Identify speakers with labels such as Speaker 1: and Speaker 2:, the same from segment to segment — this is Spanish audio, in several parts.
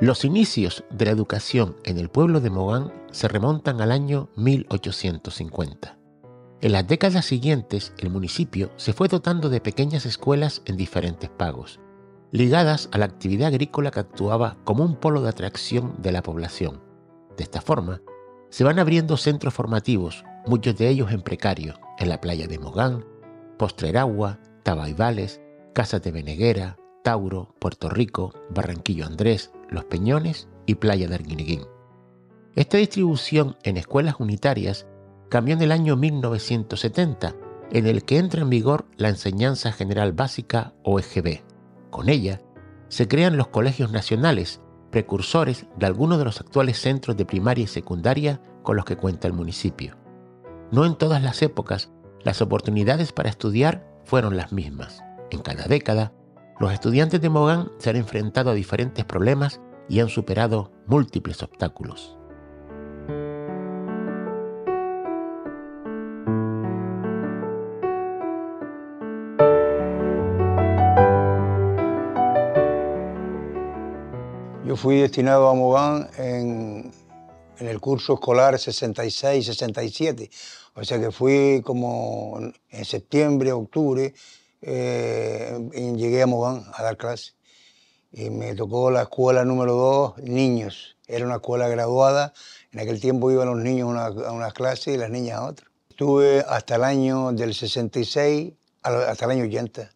Speaker 1: Los inicios de la educación en el pueblo de Mogán se remontan al año 1850. En las décadas siguientes, el municipio se fue dotando de pequeñas escuelas en diferentes pagos, ligadas a la actividad agrícola que actuaba como un polo de atracción de la población. De esta forma, se van abriendo centros formativos, muchos de ellos en precario, en la playa de Mogán, Postreragua, Tabaibales, Casas de Beneguera, Tauro, Puerto Rico, Barranquillo Andrés, Los Peñones y Playa de Arguineguín. Esta distribución en escuelas unitarias cambió en el año 1970, en el que entra en vigor la Enseñanza General Básica o EGB. Con ella, se crean los colegios nacionales, precursores de algunos de los actuales centros de primaria y secundaria con los que cuenta el municipio. No en todas las épocas las oportunidades para estudiar fueron las mismas. En cada década, los estudiantes de Mogán se han enfrentado a diferentes problemas y han superado múltiples obstáculos.
Speaker 2: fui destinado a Mogán en, el curso escolar 66-67. O sea que fui como en septiembre, octubre, eh, llegué a Mogán a dar clases. Y me tocó la escuela número 2, niños. Era una escuela graduada. En aquel tiempo iban los niños a una, a una clase y las niñas a otra. Estuve hasta el año del 66 hasta el año 80,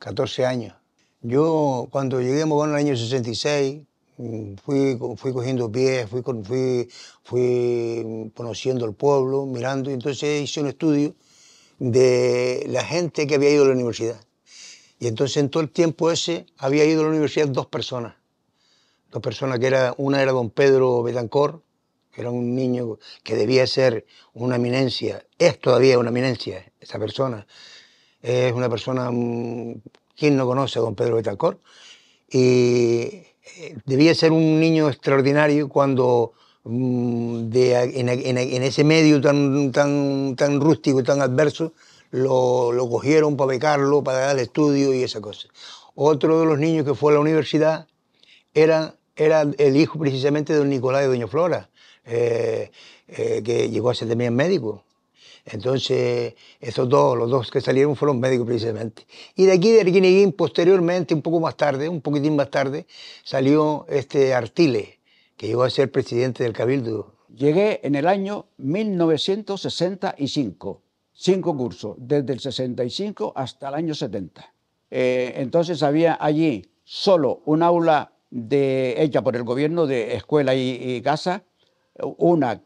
Speaker 2: 14 años. Yo cuando llegué a Mogán en el año 66, fui, fui cogiendo pies, fui, fui, fui conociendo el pueblo, mirando, y entonces hice un estudio de la gente que había ido a la universidad. Y entonces en todo el tiempo ese había ido a la universidad dos personas. Dos personas que era, una era don Pedro Betancor, que era un niño que debía ser una eminencia, es todavía una eminencia esa persona. Es una persona, mm, ¿quién no conoce a don Pedro Betancor? Y debía ser un niño extraordinario cuando mm, en, ese medio tan, tan, tan rústico, tan adverso, lo, cogieron para becarlo, para darle estudio y esa cosa. Otro de los niños que fue a la universidad era, era el hijo precisamente de don Nicolás y Doña Flora, eh, eh, que llegó a ser también médico. Entonces, esos dos, los dos que salieron fueron médicos precisamente. Y de aquí, de Arguineguín, posteriormente, un poco más tarde, un poquitín más tarde, salió este
Speaker 3: Artile, que llegó a ser presidente del Cabildo. Llegué en el año 1965, cinco cursos, desde el 65 hasta el año 70. Eh, entonces había allí solo un aula de, hecha por el gobierno de escuela y casa, una,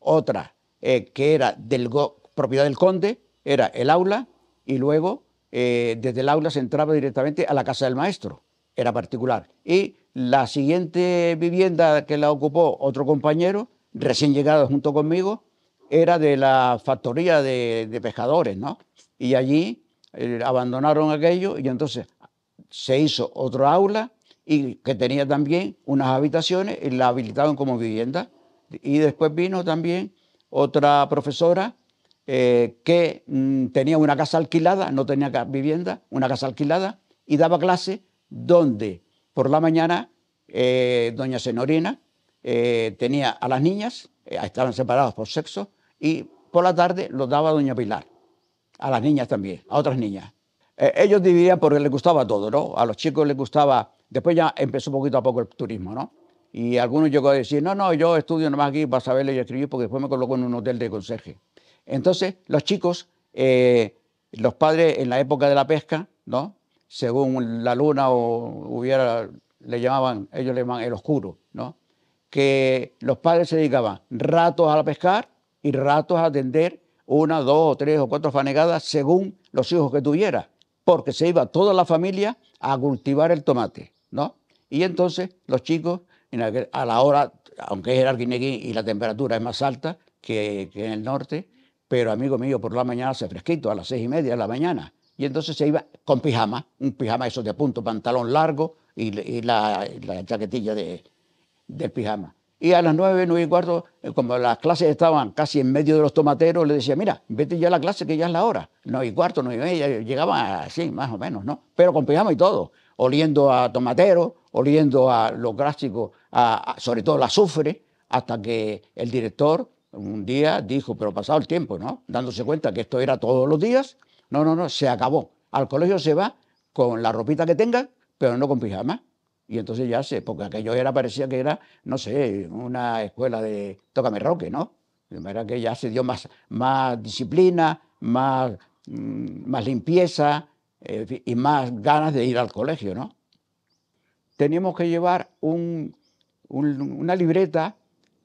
Speaker 3: otra, eh, que era del propiedad del conde, era el aula y luego eh, desde el aula se entraba directamente a la casa del maestro, era particular. Y la siguiente vivienda que la ocupó otro compañero, recién llegado junto conmigo, era de la factoría de, pescadores, ¿no? Y allí eh, abandonaron aquello y entonces se hizo otro aula y que tenía también unas habitaciones y la habilitaron como vivienda. Y después vino también otra profesora eh, que mm, tenía una casa alquilada, no tenía vivienda, una casa alquilada, y daba clase donde por la mañana eh, doña Senorina eh, tenía a las niñas, estaban separadas por sexo, y por la tarde los daba doña Pilar, a las niñas también, a otras niñas. ellos dividían porque les gustaba todo, ¿no? A los chicos les gustaba, después ya empezó poquito a poco el turismo, ¿no? Y algunos llegó a decir, no, no, yo estudio nomás aquí para saberlo y escribir porque después me coloco en un hotel de conserje. Entonces, los chicos, eh, los padres en la época de la pesca, ¿no? Según la luna o hubiera, le llamaban, ellos le llamaban el oscuro, ¿no? Que los padres se dedicaban ratos a pescar y ratos a atender una, dos, tres o cuatro fanegadas según los hijos que tuviera, porque se iba toda la familia a cultivar el tomate, ¿no? Y entonces los chicos a la hora, aunque es el y la temperatura es más alta que, en el norte, pero amigo mío, por la mañana se fresquito, a las seis y media de la mañana. Y entonces se iba con pijama, un pijama esos de punto, pantalón largo y, la, chaquetilla de, del pijama. Y a las nueve, nueve y cuarto, eh, como las clases estaban casi en medio de los tomateros, le decía, mira, vete ya a la clase que ya es la hora. Nueve y cuarto, nueve y media, llegaban así, más o menos, ¿no? Pero con pijama y todo, oliendo a tomatero, oliendo a lo clásico sobre todo la sufre hasta que el director un día dijo, pero pasado el tiempo, ¿no? Dándose cuenta que esto era todos los días, no, no, no, se acabó. Al colegio se va con la ropita que tenga, pero no con pijama. Y entonces ya sé, porque aquello era, parecía que era, no sé, una escuela de tócame roque, ¿no? De manera que ya se dio más, más disciplina, más, mm, más limpieza y más ganas de ir al colegio, ¿no? Teníamos que llevar un una libreta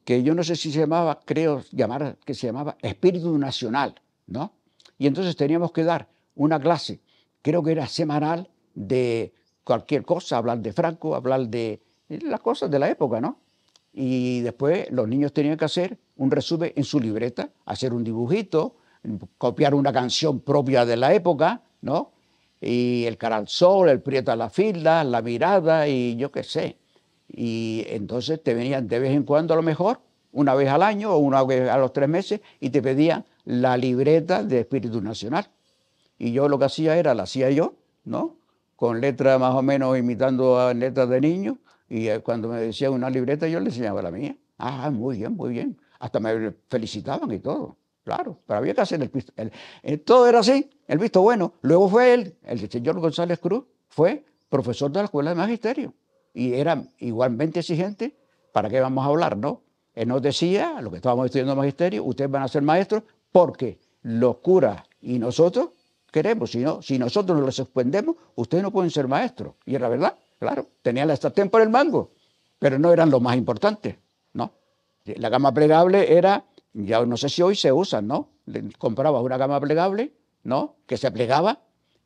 Speaker 3: que yo no sé si se llamaba, creo llamar que se llamaba Espíritu Nacional, ¿no? Y entonces teníamos que dar una clase, creo que era semanal, de cualquier cosa, hablar de Franco, hablar de eh, las cosas de la época, ¿no? Y después los niños tenían que hacer un resumen en su libreta, hacer un dibujito, copiar una canción propia de la época, ¿no? Y el al Sol, el a la fila, la Mirada y yo qué sé. Y entonces te venían de vez en cuando a lo mejor, una vez al año o una a los tres meses, y te pedían la libreta de espíritu nacional. Y yo lo que hacía era, la hacía yo, ¿no? Con letras más o menos imitando a letras de niños, y eh, cuando me decían una libreta yo le enseñaba la mía. Ah, muy bien, muy bien. Hasta me felicitaban y todo. Claro, pero había que hacer el, eh, todo era así, el visto bueno. Luego fue él, el señor González Cruz, fue profesor de la Escuela de Magisterio y era igualmente exigente, ¿para qué vamos a hablar, no? Él nos decía, lo que estábamos estudiando magisterio, ustedes van a ser maestros porque los curas y nosotros queremos, si, no, si nosotros los suspendemos, ustedes no pueden ser maestros. Y era verdad, claro, tenían la estatua por el mango, pero no eran los más importantes, ¿no? La gama plegable era, ya no sé si hoy se usan ¿no? compraba una gama plegable, ¿no? Que se plegaba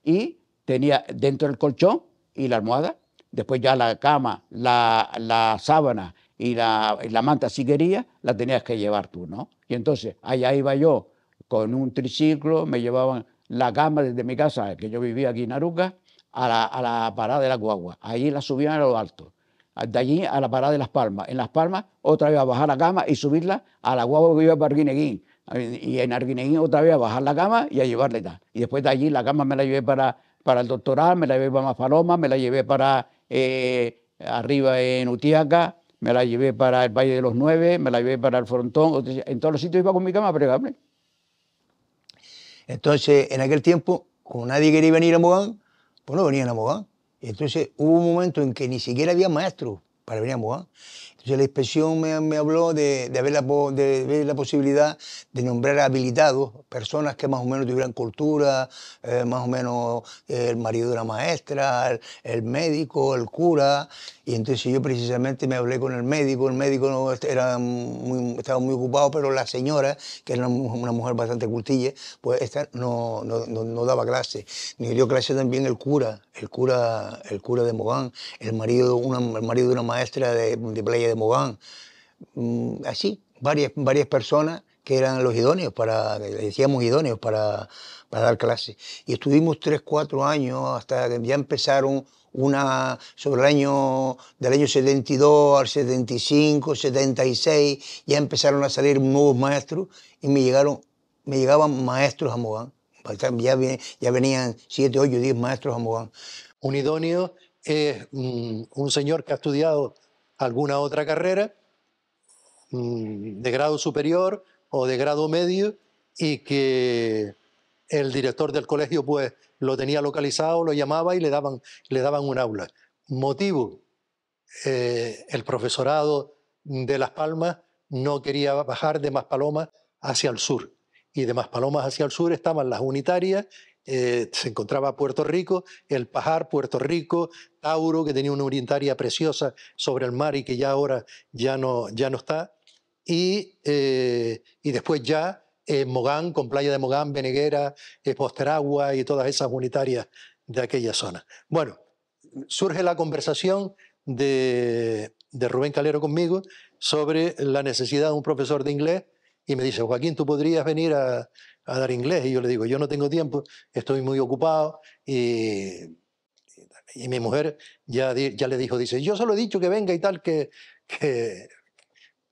Speaker 3: y tenía dentro el colchón y la almohada después ya la cama, la, sábana y la, manta si querías, la tenías que llevar tú, ¿no? Y entonces allá iba yo con un triciclo, me llevaban la cama desde mi casa, que yo vivía aquí en Aruca, a la, parada de la guagua. Allí la subían a lo alto. De allí a la parada de Las Palmas. En Las Palmas otra vez a bajar la cama y subirla a la guagua que iba para Arguineguín. Y en Arguineguín otra vez a bajar la cama y a llevarla. Y después de allí la cama me la llevé para, para el doctoral, me la llevé para Mafaloma, me la llevé para eh, arriba en Utiaca, me la llevé para el Valle de los Nueve, me la llevé para el Frontón, en todos los sitios iba con mi cama plegable. Entonces, en aquel tiempo, como nadie quería venir a Mogán,
Speaker 2: pues no venían a Mogán. Entonces hubo un momento en que ni siquiera había maestros para venir a Mogán. Entonces la inspección me, habló de, de, ver la, de, la, posibilidad de nombrar habilitados, personas que más o menos tuvieran cultura, eh, más o menos eh, el marido de una maestra, el, médico, el cura. Y entonces yo precisamente me hablé con el médico, el médico no, este, era estaba muy ocupado, pero la señora, que era una, mujer bastante cultilla, pues esta no, no, no daba clase. Me dio clase también el cura, el cura, el cura de Mogán, el marido, una, marido de una maestra de, de Playa de Mogán, mm, así, varias, varias personas que eran los idóneos para, decíamos idóneos para, para dar clases. Y estuvimos tres, cuatro años hasta que ya empezaron una sobre el año del año 72 al 75, 76, ya empezaron a salir nuevos maestros y me llegaron, me llegaban maestros a Mogán. Ya, ya venían siete, ocho, diez maestros
Speaker 4: a Mogán. Un idóneo es mm, un señor que ha estudiado alguna otra carrera mm, de grado superior o de grado medio y que el director del colegio pues lo tenía localizado, lo llamaba y le daban, le daban un aula. Motivo, eh, el profesorado de Las Palmas no quería bajar de Maspalomas hacia el sur y de Maspalomas hacia el sur estaban las unitarias eh, se encontraba Puerto Rico, el Pajar, Puerto Rico, Tauro, que tenía una orientaria preciosa sobre el mar y que ya ahora ya no, ya no está, y, eh, y después ya eh, Mogán, con Playa de Mogán, Beneguera, Posteragua y todas esas unitarias de aquella zona. Bueno, surge la conversación de, de Rubén Calero conmigo sobre la necesidad de un profesor de inglés y me dice, Joaquín, tú podrías venir a, a dar inglés y yo le digo, yo no tengo tiempo, estoy muy ocupado y, y mi mujer ya, ya le dijo, dice, yo solo he dicho que venga y tal, que, que,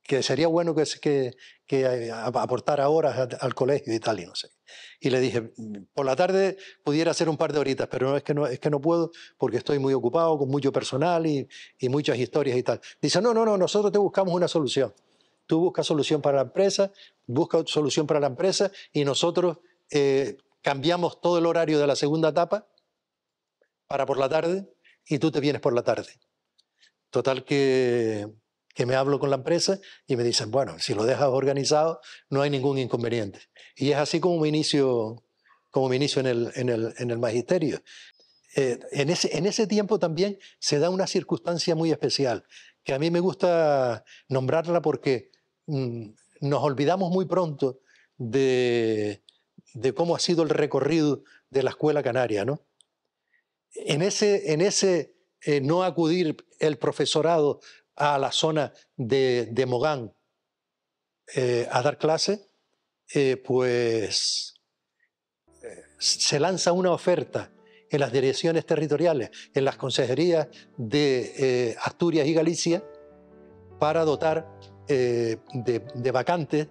Speaker 4: que sería bueno que, que, que eh, aportara horas al colegio y tal, y no sé. Y le dije, por la tarde pudiera hacer un par de horitas, pero es que no, es que no puedo porque estoy muy ocupado con mucho personal y, y muchas historias y tal. Dice, no, no, no, nosotros te buscamos una solución. Tú buscas solución para la empresa, busca solución para la empresa y nosotros eh, cambiamos todo el horario de la segunda etapa para por la tarde y tú te vienes por la tarde. Total que, me hablo con la empresa y me dicen, bueno, si lo dejas organizado no hay ningún inconveniente. Y es así como me inicio, como me inicio en, el, en, el, magisterio. Eh, en, ese, en ese tiempo también se da una circunstancia muy especial, que a mí me gusta nombrarla porque Mm, nos olvidamos muy pronto de, cómo ha sido el recorrido de la escuela canaria. ¿no? En ese, en ese eh, no acudir el profesorado a la zona de, Mogán eh, a dar clase, eh, pues se lanza una oferta en las direcciones territoriales, en las consejerías de Asturias y Galicia, para dotar eh, de, vacante vacantes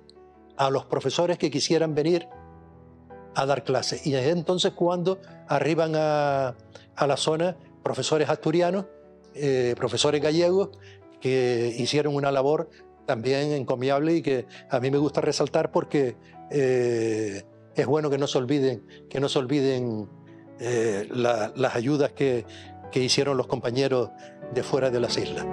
Speaker 4: a los profesores que quisieran venir a dar clases. Y es entonces cuando arriban a, la zona profesores asturianos, eh, profesores gallegos, que hicieron una labor también encomiable y que a mí me gusta resaltar porque eh, es bueno que no se olviden, que no olviden las ayudas que hicieron los compañeros de fuera de las islas.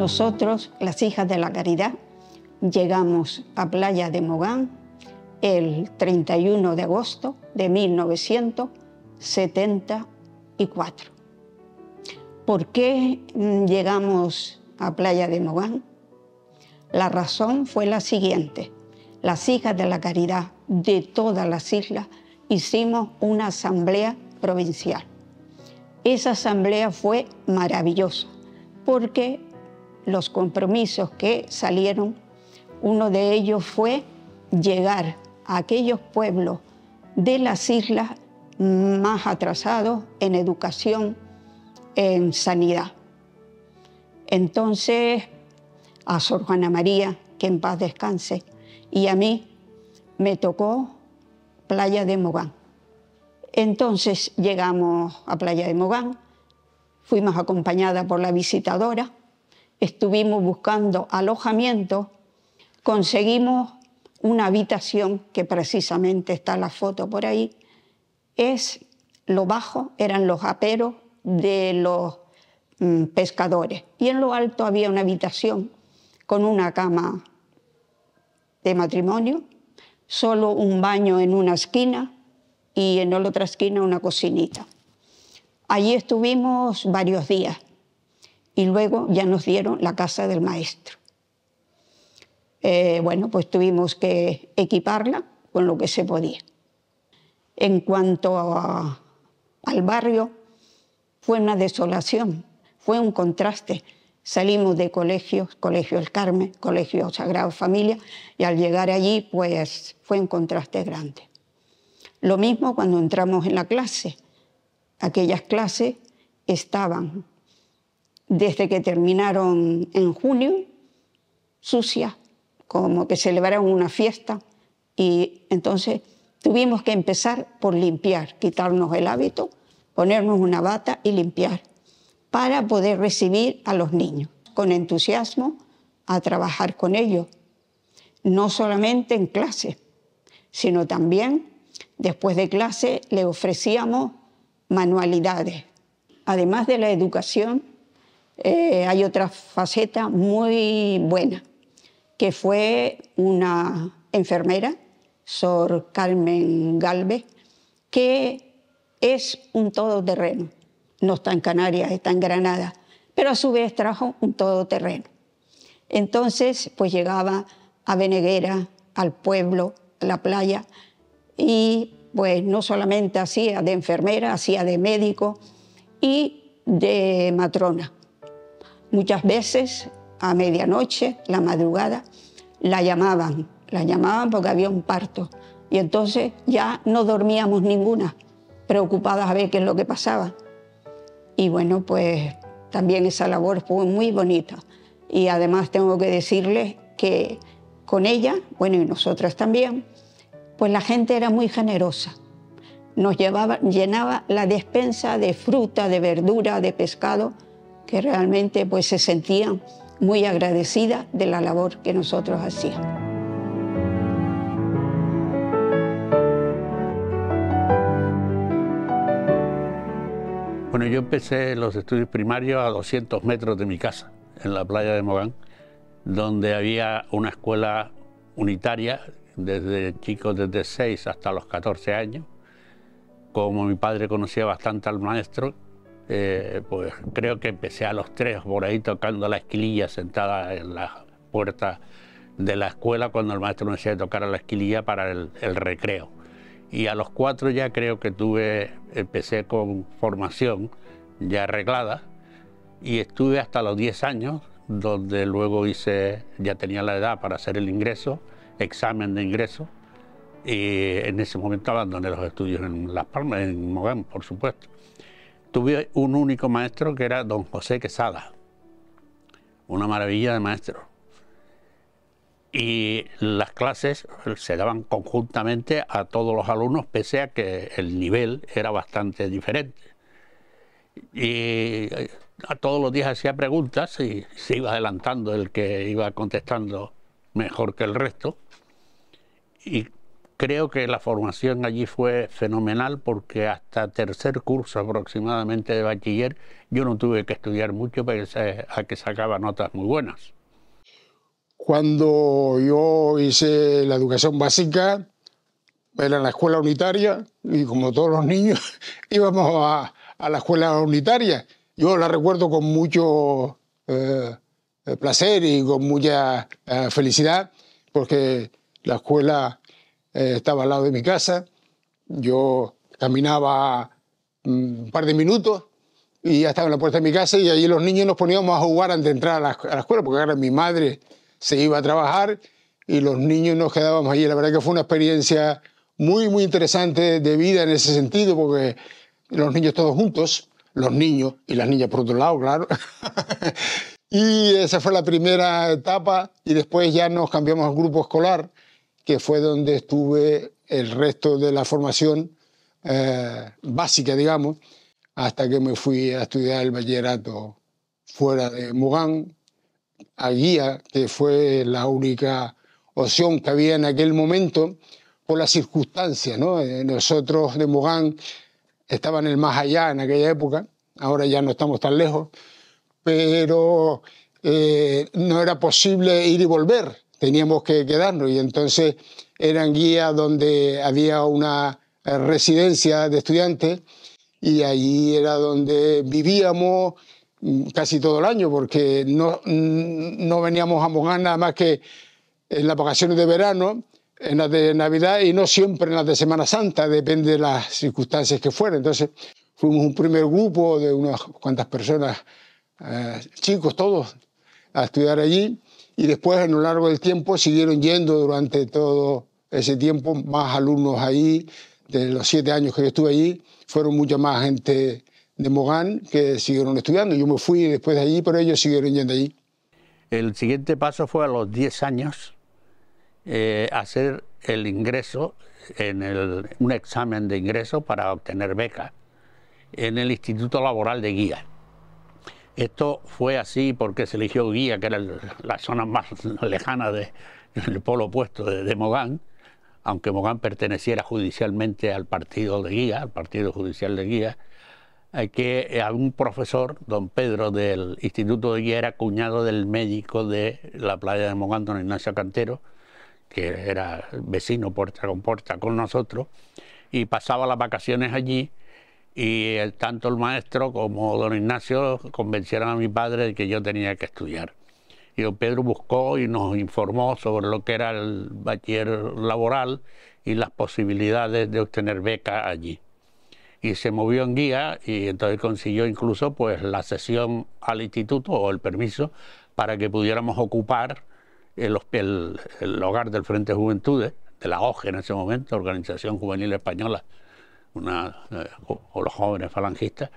Speaker 5: Nosotros, las hijas de la caridad, llegamos a Playa de Mogán el 31 de agosto de 1974. ¿Por qué llegamos a Playa de Mogán? La razón fue la siguiente. Las hijas de la caridad de todas las islas hicimos una asamblea provincial. Esa asamblea fue maravillosa porque los compromisos que salieron, uno de ellos fue llegar a aquellos pueblos de las islas más atrasados en educación, en sanidad. Entonces, a Sor Juana María, que en paz descanse, y a mí me tocó Playa de Mogán. Entonces llegamos a Playa de Mogán, fuimos acompañada por la visitadora estuvimos buscando alojamiento, conseguimos una habitación que precisamente está la foto por ahí, es lo bajo eran los aperos de los mm, pescadores y en lo alto había una habitación con una cama de matrimonio, solo un baño en una esquina y en la otra esquina una cocinita. Allí estuvimos varios días y luego ya nos dieron la casa del maestro. Eh, bueno, pues tuvimos que equiparla con lo que se podía. En cuanto al barrio, fue una desolación, fue un contraste. Salimos de colegios, Colegio El Carmen, Colegio Sagrado Familia, y al llegar allí, pues fue un contraste grande. Lo mismo cuando entramos en la clase. Aquellas clases estaban desde que terminaron en junio, sucia, como que celebraron una fiesta. Y entonces tuvimos que empezar por limpiar, quitarnos el hábito, ponernos una bata y limpiar, para poder recibir a los niños con entusiasmo a trabajar con ellos, no solamente en clase, sino también después de clase le ofrecíamos manualidades. Además de la educación, eh, hay otra faceta muy buena, que fue una enfermera, Sor Carmen Galvez, que es un todoterreno. No está en Canarias, está en Granada, pero a su vez trajo un todoterreno. Entonces, pues llegaba a Beneguera, al pueblo, a la playa, y pues no solamente hacía de enfermera, hacía de médico y de matrona. Muchas veces a medianoche, la madrugada, la llamaban, la llamaban porque había un parto. Y entonces ya no dormíamos ninguna, preocupadas a ver qué es lo que pasaba. Y bueno, pues también esa labor fue muy bonita. Y además tengo que decirles que con ella, bueno, y nosotras también, pues la gente era muy generosa. Nos llevaba, llenaba la despensa de fruta, de verdura, de pescado, que realmente pues se sentían muy agradecidas de la labor que nosotros hacíamos.
Speaker 6: Bueno, yo empecé los estudios primarios a 200 metros de mi casa, en la playa de Mogán, donde había una escuela unitaria desde chicos desde 6 hasta los 14 años. Como mi padre conocía bastante al maestro, eh, pues creo que empecé a los tres por ahí tocando la esquililla sentada en la puerta de la escuela cuando el maestro me decía tocar a la esquililla para el, recreo. Y a los cuatro ya creo que tuve, empecé con formación ya arreglada y estuve hasta los 10 años, donde luego hice, ya tenía la edad para hacer el ingreso, examen de ingreso, y en ese momento abandoné los estudios en Las Palmas, en Mogán, por supuesto. Tuve un único maestro que era don José Quesada, una maravilla de maestro. Y las clases se daban conjuntamente a todos los alumnos, pese a que el nivel era bastante diferente. Y a eh, todos los días hacía preguntas y se iba adelantando el que iba contestando mejor que el resto. Y Creo que la formación allí fue fenomenal porque hasta tercer curso aproximadamente de bachiller yo no tuve que estudiar mucho pero a que sacaba notas muy buenas.
Speaker 7: Cuando yo hice la educación básica, era en la escuela unitaria y como todos los niños íbamos a, la escuela unitaria. Yo la recuerdo con mucho eh, eh, placer y con mucha eh, felicidad porque la escuela eh, estaba al lado de mi casa, yo caminaba mm, un par de minutos y ya estaba en la puerta de mi casa y allí los niños nos poníamos a jugar antes de entrar a la, escuela, porque ahora mi madre se iba a trabajar y los niños nos quedábamos allí. La verdad que fue una experiencia muy, muy interesante de vida en ese sentido, porque los niños todos juntos, los niños y las niñas por otro lado, claro. y esa fue la primera etapa y después ya nos cambiamos al grupo escolar que fue donde estuve el resto de la formación eh, básica, digamos, hasta que me fui a estudiar el bachillerato fuera de Mugán, a Guía, que fue la única opción que había en aquel momento por las circunstancias. ¿no? Eh, nosotros de Mugán estaban en el más allá en aquella época, ahora ya no estamos tan lejos, pero eh, no era posible ir y volver teníamos que quedarnos y entonces eran guías donde había una eh, residencia de estudiantes y allí era donde vivíamos mm, casi todo el año porque no, mm, no veníamos a Mogán nada más que en las vacaciones de verano, en las de Navidad y no siempre en las de Semana Santa, depende de las circunstancias que fueran. Entonces fuimos un primer grupo de unas cuantas personas, eh, chicos todos, a estudiar allí y después a lo largo del tiempo siguieron yendo durante todo ese tiempo más alumnos ahí, de los siete años que yo estuve allí, fueron mucha más gente de Mogán que siguieron estudiando. Yo me fui después de allí, pero ellos siguieron yendo allí.
Speaker 6: El siguiente paso
Speaker 7: fue a los 10 años
Speaker 6: eh, hacer el ingreso, en un examen de ingreso para obtener beca en el Instituto Laboral de Guía. Esto fue así porque se eligió Guía, que era la zona más lejana del polo opuesto de, Mogán, aunque Mogán perteneciera judicialmente al partido de Guía, al partido judicial de Guía, hay eh, que algún eh, un profesor, don Pedro, del Instituto de Guía, era cuñado del médico de la playa de Mogán, don Ignacio Cantero, que era vecino puerta con puerta con nosotros, y pasaba las vacaciones allí y el, tanto el maestro como don Ignacio convencieron a mi padre de que yo tenía que estudiar. Y don Pedro buscó y nos informó sobre lo que era el bachiller laboral y las posibilidades de obtener beca allí. Y se movió en guía y entonces consiguió incluso pues la sesión al instituto o el permiso para que pudiéramos ocupar el, hogar del Frente Juventudes, de la OGE en ese momento, Organización Juvenil Española, una, eh, o los jóvenes falangistas,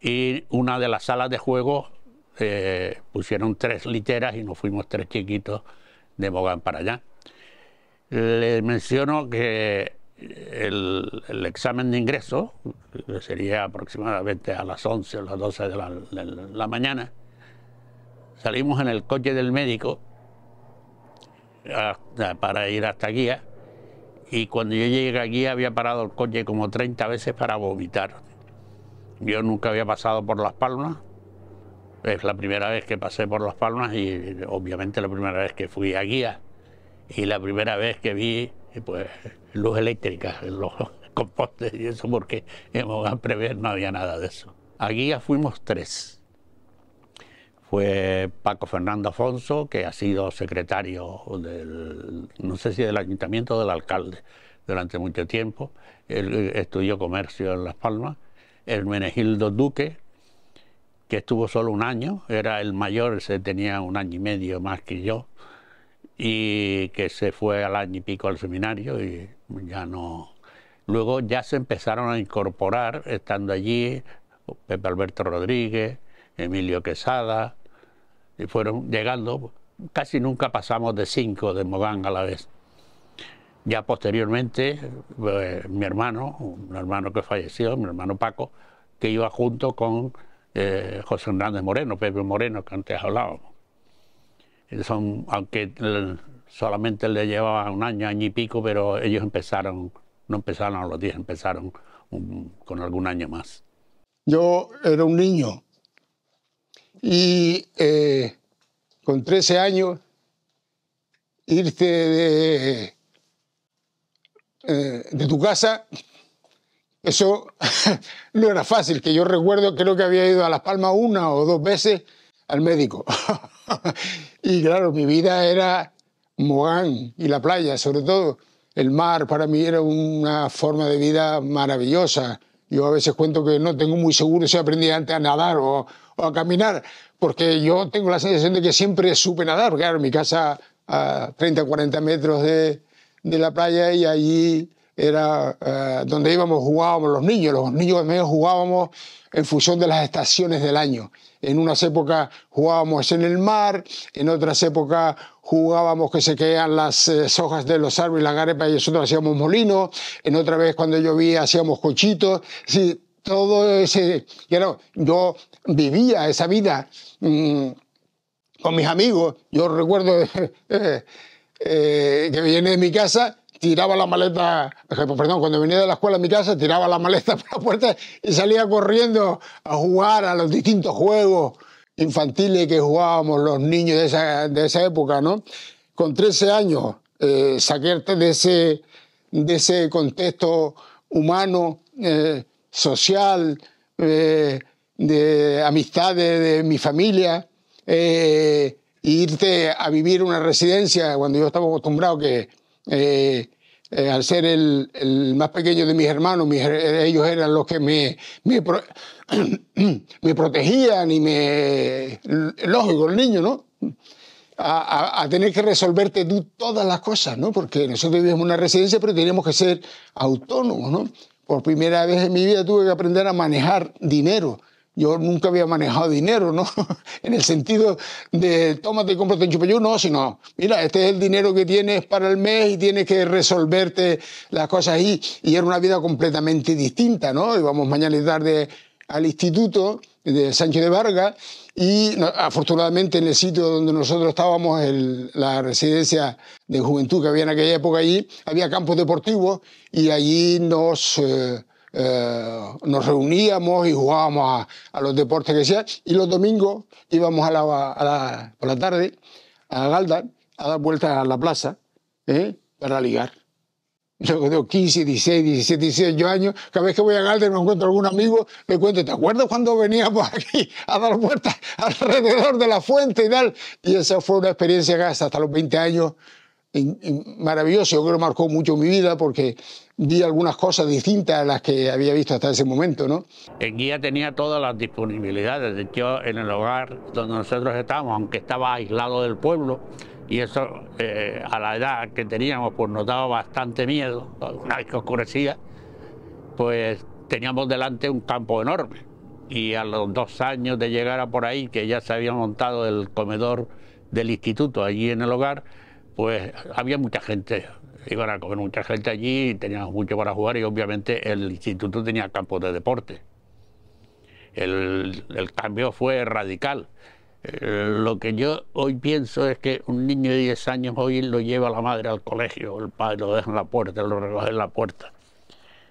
Speaker 6: y una de las salas de juego eh, pusieron tres literas y nos fuimos tres chiquitos de Bogán para allá. le menciono que el, examen de ingreso, que sería aproximadamente a las 11 o las 12 de la, mañana, salimos en el coche del médico para ir hasta Guía y cuando yo llegué aquí había parado el coche como 30 veces para vomitar. Yo nunca había pasado por Las Palmas, es la primera vez que pasé por Las Palmas y obviamente la primera vez que fui a guía y la primera vez que vi pues, luz eléctrica en los compostes y eso porque en Mogán Prever no había nada de eso. A guía fuimos tres fue Paco Fernando Afonso, que ha sido secretario del, no sé si del ayuntamiento o del alcalde durante mucho tiempo. Él eh, estudió comercio en Las Palmas. ...el Hermenegildo Duque, que estuvo solo un año, era el mayor, se tenía un año y medio más que yo, y que se fue al año y pico al seminario y ya no. Luego ya se empezaron a incorporar, estando allí, Pepe Alberto Rodríguez, Emilio Quesada, y fueron llegando, casi nunca pasamos de cinco de Mogán a la vez. Ya posteriormente, eh, mi hermano, un hermano que falleció, mi hermano Paco, que iba junto con eh, José Hernández Moreno, Pepe Moreno, que antes hablábamos. Eh, son, aunque solamente le llevaba un año, año y pico, pero ellos empezaron, no empezaron a los 10, empezaron con algún año más.
Speaker 7: Yo era un niño y eh, con 13 años, irte de, eh, de tu casa, eso no era fácil, que yo recuerdo creo que había ido a Las Palmas una o dos veces al médico. y claro, mi vida era Mogán y la playa, sobre todo. El mar para mí era una forma de vida maravillosa. Yo a veces cuento que no tengo muy seguro si aprendí antes a nadar o, a caminar, porque yo tengo la sensación de que siempre supe nadar, porque claro, mi casa a 30, 40 metros de, de la playa y allí era eh, donde íbamos, jugábamos los niños, los niños de medio jugábamos en función de las estaciones del año. En unas épocas jugábamos en el mar, en otras épocas jugábamos que se caían las hojas eh, de los árboles, la garepa y nosotros hacíamos molinos, en otra vez cuando llovía hacíamos cochitos. Sí, todo ese, yo vivía esa vida mm, con mis amigos. Yo recuerdo eh, que venía de mi casa, tiraba la maleta, perdón, cuando venía de la escuela a mi casa, tiraba la maleta por la puerta y salía corriendo a jugar a los distintos juegos infantiles que jugábamos los niños de esa, de esa época, ¿no? Con 13 años, eh, de ese, de ese contexto humano. Eh, social, eh, de amistades de mi familia, eh, irte a vivir una residencia cuando yo estaba acostumbrado que eh, al ser el, más pequeño de mis hermanos, ellos eran los que me, me, protegían y me... Lógico, el niño, ¿no? A, tener que resolverte tú todas las cosas, ¿no? Porque nosotros vivimos en una residencia, pero tenemos que ser autónomos, ¿no? Por primera vez en mi vida tuve que aprender a manejar dinero. Yo nunca había manejado dinero, ¿no? en el sentido de tómate y cómprate un chupayú, no, sino, mira, este es el dinero que tienes para el mes y tienes que resolverte las cosas ahí. Y era una vida completamente distinta, ¿no? vamos mañana y tarde al instituto de Sánchez de Vargas y afortunadamente en el sitio donde nosotros estábamos, el, la residencia de juventud que había en aquella época allí, había campos deportivos y allí nos, eh, eh, nos reuníamos y jugábamos a, los deportes que sea. Y los domingos íbamos a la, a la, por la tarde a Galda a dar vueltas a la plaza ¿eh? para ligar. Luego tengo 15, 16, 17, 18 años. Cada vez que voy a Galder me encuentro algún amigo, me cuento, ¿te acuerdas cuando veníamos aquí a dar vueltas alrededor de la fuente y tal? Y esa fue una experiencia que hasta, los 20 años maravillosa. Yo creo que marcó mucho mi vida porque vi algunas cosas distintas a las que había visto hasta ese momento. ¿no?
Speaker 6: El guía tenía todas las disponibilidades. Yo en el hogar donde nosotros estábamos, aunque estaba aislado del pueblo, y eso eh, a la edad que teníamos pues nos daba bastante miedo, una vez que oscurecía, pues teníamos delante un campo enorme y a los dos años de llegar a por ahí, que ya se había montado el comedor del instituto allí en el hogar, pues había mucha gente, iban a comer mucha gente allí, teníamos mucho para jugar y obviamente el instituto tenía campos de deporte. El, el cambio fue radical eh, lo que yo hoy pienso es que un niño de 10 años hoy lo lleva la madre al colegio, el padre lo deja en la puerta, lo recoge en la puerta.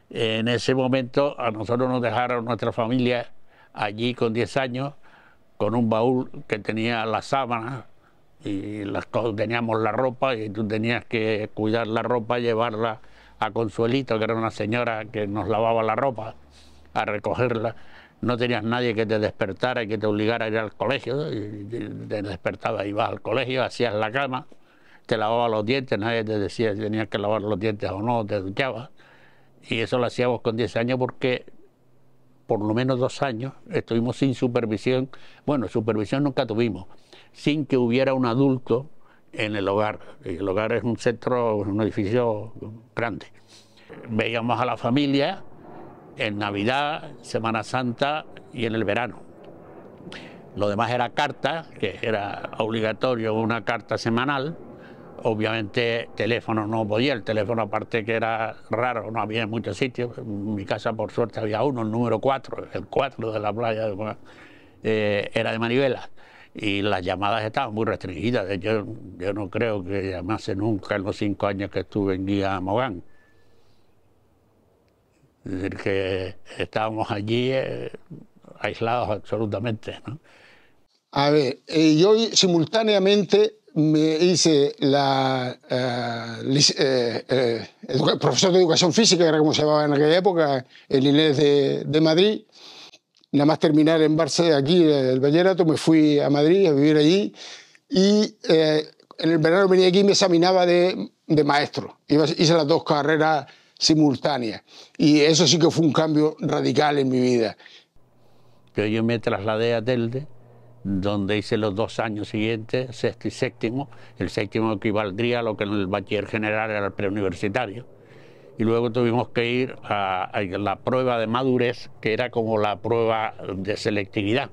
Speaker 6: En ese momento a nosotros nos dejaron nuestra familia allí con 10 años, con un baúl que tenía las sábanas y las, teníamos la ropa y tú tenías que cuidar la ropa, llevarla a Consuelito, que era una señora que nos lavaba la ropa, a recogerla no tenías nadie que te despertara y que te obligara a ir al colegio, y te despertabas, ibas al colegio, hacías la cama, te lavabas los dientes, nadie te decía si tenías que lavar los dientes o no, te duchabas. Y eso lo hacíamos con 10 años porque por lo menos dos años estuvimos sin supervisión, bueno, supervisión nunca tuvimos, sin que hubiera un adulto en el hogar. El hogar es un centro, un edificio grande. Veíamos a la familia en Navidad, Semana Santa y en el verano. Lo demás era carta, que era obligatorio una carta semanal. Obviamente teléfono no podía, el teléfono aparte que era raro, no había en muchos sitios. En mi casa por suerte había uno, el número 4, el 4 de la playa, de eh, era de manivela, Y las llamadas estaban muy restringidas. Yo, yo no creo que llamase nunca en los cinco años que estuve en Guía Mogán. Es decir, que estábamos allí eh,
Speaker 7: aislados absolutamente. ¿no? A ver, y eh, yo simultáneamente me hice la eh, profesor de educación física, que era como se llamaba en aquella época, el Inés de, Madrid. Nada más terminar en Barcelona, aquí, el bachillerato, me fui a Madrid a vivir allí. Y en el verano venía aquí y me examinaba de, maestro. hice las dos carreras simultánea. Y eso sí que fue un cambio radical en mi vida.
Speaker 6: yo me trasladé a Telde, donde hice los dos años siguientes, sexto y séptimo. El séptimo equivaldría a lo que en el bachiller general era el preuniversitario. Y luego tuvimos que ir a, la prueba de madurez, que era como la prueba de selectividad.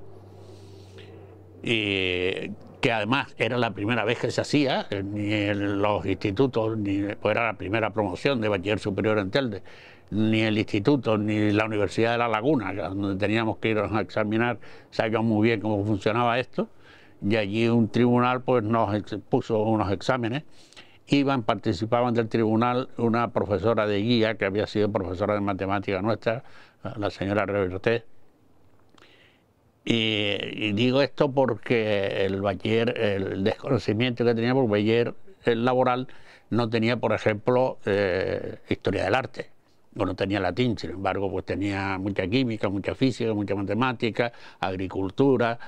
Speaker 6: Y que además era la primera vez que se hacía, eh, ni los institutos, ni pues era la primera promoción de bachiller superior en Telde, ni el instituto, ni la Universidad de La Laguna, donde teníamos que ir a examinar, sabíamos muy bien cómo funcionaba esto, y allí un tribunal pues nos puso unos exámenes, iban, participaban del tribunal una profesora de guía, que había sido profesora de matemática nuestra, la señora Reverte. Y, digo esto porque el bachiller, el desconocimiento que tenía por ...el laboral, no tenía, por ejemplo, eh, historia del arte, o no tenía latín, sin embargo, pues tenía mucha química, mucha física, mucha matemática, agricultura,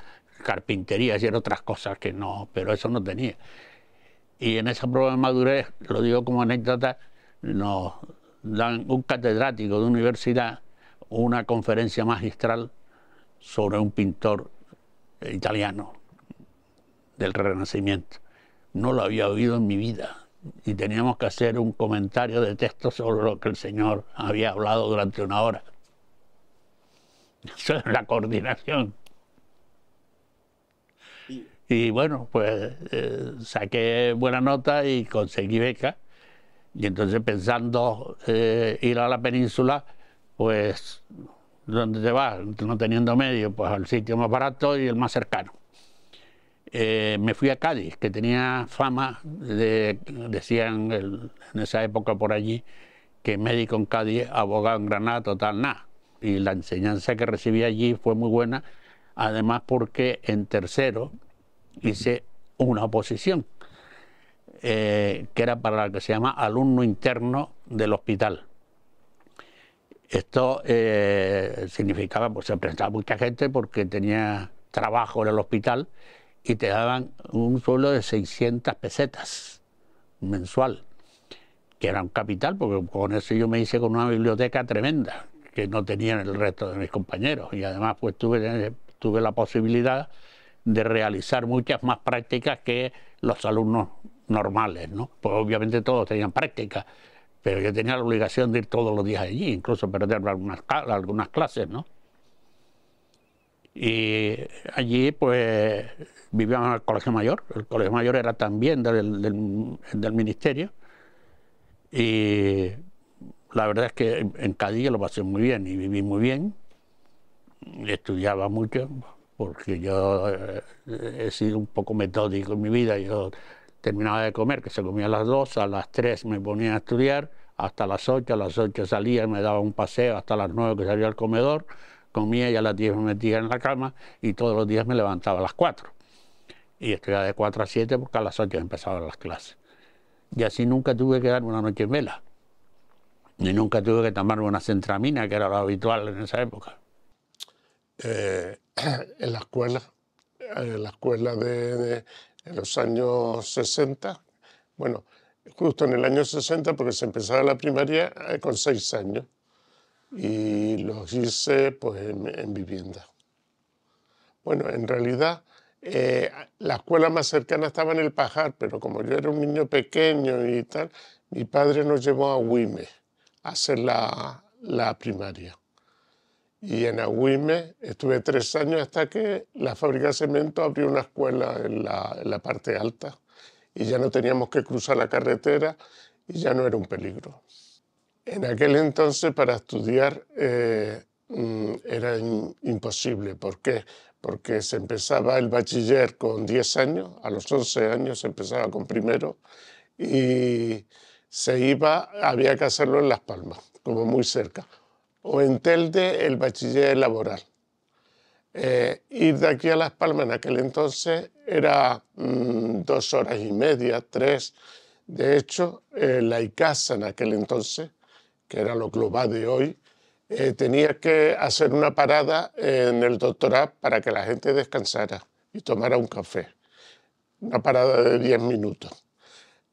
Speaker 6: carpintería y otras cosas que no, pero eso no tenía. Y en esa prueba de madurez, lo digo como anécdota, nos dan un catedrático de universidad una conferencia magistral sobre un pintor italiano del Renacimiento. No lo había oído en mi vida y teníamos que hacer un comentario de texto sobre lo que el señor había hablado durante una hora. Eso es la coordinación. Y bueno, pues eh, saqué buena nota y conseguí beca. Y entonces pensando eh, ir a la península, pues donde te vas? No teniendo medio, pues al sitio más barato y el más cercano. Eh, me fui a Cádiz, que tenía fama de, decían en esa época por allí, que médico en Cádiz, abogado en Granada, total, nada. Y la enseñanza que recibí allí fue muy buena, además porque en tercero hice una oposición, eh, que era para lo que se llama alumno interno del hospital. Esto eh, significaba, pues se presentaba mucha gente porque tenía trabajo en el hospital y te daban un sueldo de 600 pesetas mensual, que era un capital, porque con eso yo me hice con una biblioteca tremenda, que no tenían el resto de mis compañeros. Y además pues tuve, tuve la posibilidad de realizar muchas más prácticas que los alumnos normales, ¿no? Pues obviamente todos tenían prácticas pero yo tenía la obligación de ir todos los días allí, incluso perder algunas, algunas clases, ¿no? Y allí pues vivíamos en el Colegio Mayor, el Colegio Mayor era también del, Ministerio, y la verdad es que en Cadilla lo pasé muy bien y viví muy bien, estudiaba mucho, porque yo eh, he sido un poco metódico en mi vida, terminaba de comer, que se comía a las 2, a las 3 me ponía a estudiar, hasta las 8, a las 8 salía, me daba un paseo, hasta las 9 que salía al comedor, comía y a las 10 me metía en la cama y todos los días me levantaba a las 4. Y estudiaba de 4 a 7 porque a las 8 empezaban las clases. Y así nunca tuve que darme una noche en vela. ni nunca tuve que tomarme una centramina, que era lo habitual en esa época.
Speaker 8: Eh, en la escuela, en la escuela de en los años 60, bueno, justo en el año 60 porque se empezaba la primaria eh, con seis años y los hice pues en, vivienda. Bueno, en realidad eh, la escuela más cercana estaba en el Pajar, pero como yo era un niño pequeño y tal, mi padre nos llevó a Huime, a hacer la, la primaria. Y en Agüime estuve tres años hasta que la fábrica de cemento abrió una escuela en la, parte alta y ya no teníamos que cruzar la carretera y ya no era un peligro. En aquel entonces para estudiar eh, mm, era imposible. ¿Por qué? Porque se empezaba el bachiller con 10 años, a los 11 años se empezaba con primero y se iba, había que hacerlo en Las Palmas, como muy cerca, o en Telde el bachiller laboral. Eh, ir de aquí a Las Palmas en aquel entonces era mm, dos horas y media, tres. De hecho, eh, la ICASA en aquel entonces, que era lo global de hoy, eh, tenía que hacer una parada en el doctorado para que la gente descansara y tomara un café. Una parada de 10 minutos.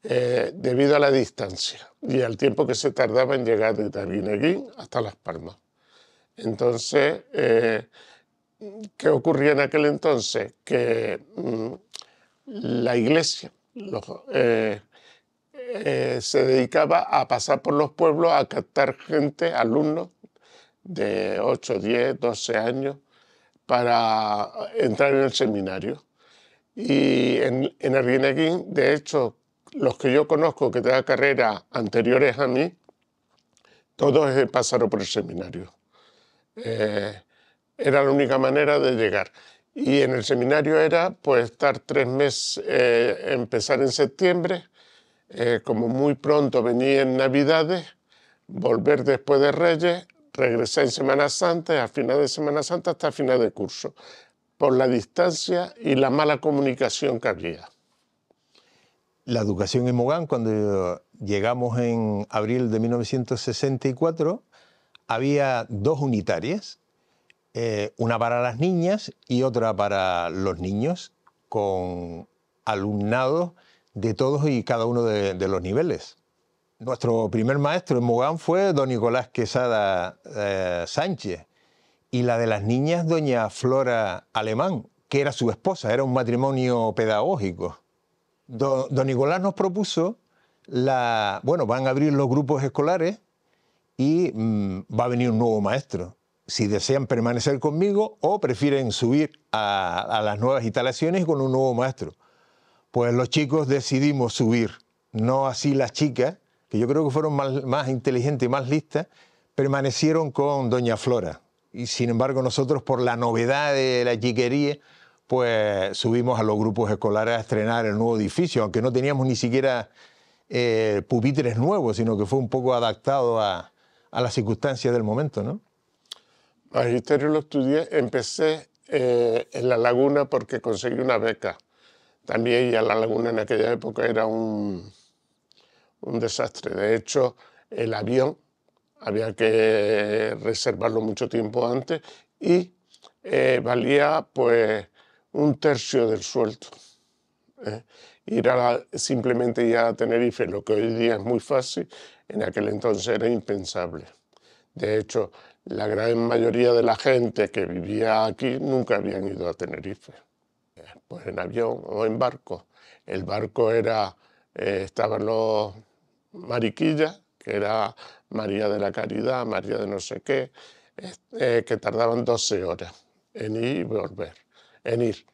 Speaker 8: Eh, debido a la distancia y al tiempo que se tardaba en llegar de Arguineguín hasta Las Palmas. Entonces, eh, ¿qué ocurría en aquel entonces? Que mm, la iglesia eh, se dedicaba a pasar por los pueblos a captar gente, alumnos de 8, 10, 12 años, para entrar en el seminario.
Speaker 9: Y
Speaker 8: en, en Arguineguín, de hecho, los que yo conozco que tengan carreras anteriores a mí, todos eh, pasaron por el seminario. Eh, era la única manera de llegar. Y en el seminario era pues estar tres meses, eh, empezar en septiembre, como muy pronto venía en Navidades, volver después de Reyes, regresar en Semana Santa, a final de Semana Santa hasta final de curso, por la distancia y la mala comunicación que había
Speaker 10: la educación en Mogán, cuando eh, llegamos en abril de 1964, había dos unitarias, eh, una para las niñas y otra para los niños, con alumnados de todos y cada uno de, los niveles. Nuestro primer maestro en Mogán fue don Nicolás Quesada eh, Sánchez y la de las niñas doña Flora Alemán, que era su esposa, era un matrimonio pedagógico. Don, Nicolás nos propuso la, bueno, van a abrir los grupos escolares y mm, va a venir un nuevo maestro. Si desean permanecer conmigo o prefieren subir a, las nuevas instalaciones con un nuevo maestro. Pues los chicos decidimos subir, no así las chicas, que yo creo que fueron más, más inteligentes y más listas, permanecieron con Doña Flora. Y sin embargo nosotros por la novedad de la chiquería pues subimos a los grupos escolares a estrenar el nuevo edificio, aunque no teníamos ni siquiera eh, pupitres nuevos, sino que fue un poco adaptado a, a las circunstancias del momento, ¿no?
Speaker 8: Magisterio lo estudié, empecé eh, en La Laguna porque conseguí una beca. También ya La Laguna en aquella época era un, un desastre. De hecho, el avión había que reservarlo mucho tiempo antes y eh, valía pues un tercio del sueldo. ¿eh? Ir a simplemente ya a Tenerife, lo que hoy día es muy fácil, en aquel entonces era impensable. De hecho, la gran mayoría de la gente que vivía aquí nunca habían ido a Tenerife. ¿eh? Pues en avión o en barco. El barco era, eh, estaban los mariquillas, que era María de la Caridad, María de no sé qué, que tardaban 12 horas en ir y volver en ir.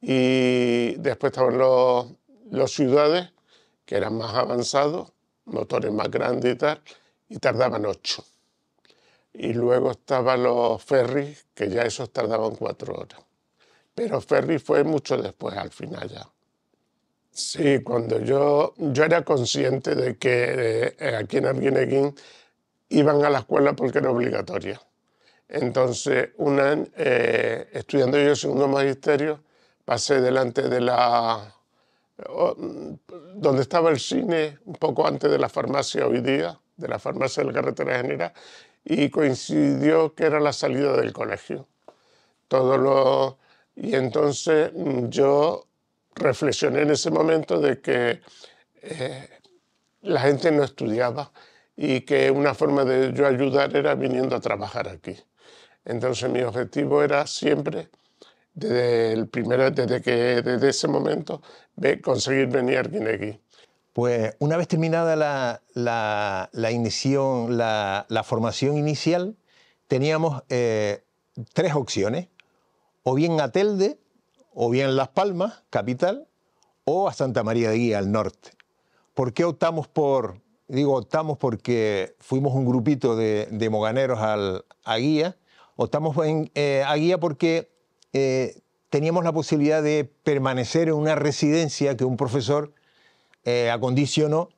Speaker 8: Y después estaban los, ciudades, que eran más avanzados, motores más grandes y tal, y tardaban ocho. Y luego estaban los ferries, que ya esos tardaban cuatro horas. Pero ferry fue mucho después, al final ya. Sí, cuando yo, yo era consciente de que eh, aquí en Arguineguín iban a la escuela porque era obligatoria. Entonces, eh, estudiando yo segundo magisterio, pasé delante de la... donde estaba el cine, un poco antes de la farmacia hoy día, de la farmacia de la carretera general, y coincidió que era la salida del colegio. Todo lo... Y entonces mm, yo reflexioné en ese momento de que eh, la gente no estudiaba y que una forma de yo ayudar era viniendo a trabajar aquí. Entonces mi objetivo era siempre, desde, el primero, desde, que, desde ese momento, conseguir venir a
Speaker 10: Pues una vez terminada la, la, la, inición, la, la formación inicial, teníamos eh, tres opciones, o bien a Telde, o bien Las Palmas, capital, o a Santa María de Guía, al norte. ¿Por qué optamos por, digo optamos porque fuimos un grupito de, de moganeros al, a Guía optamos en, eh, a guía porque eh, teníamos la posibilidad de permanecer en una residencia que un profesor eh, acondicionó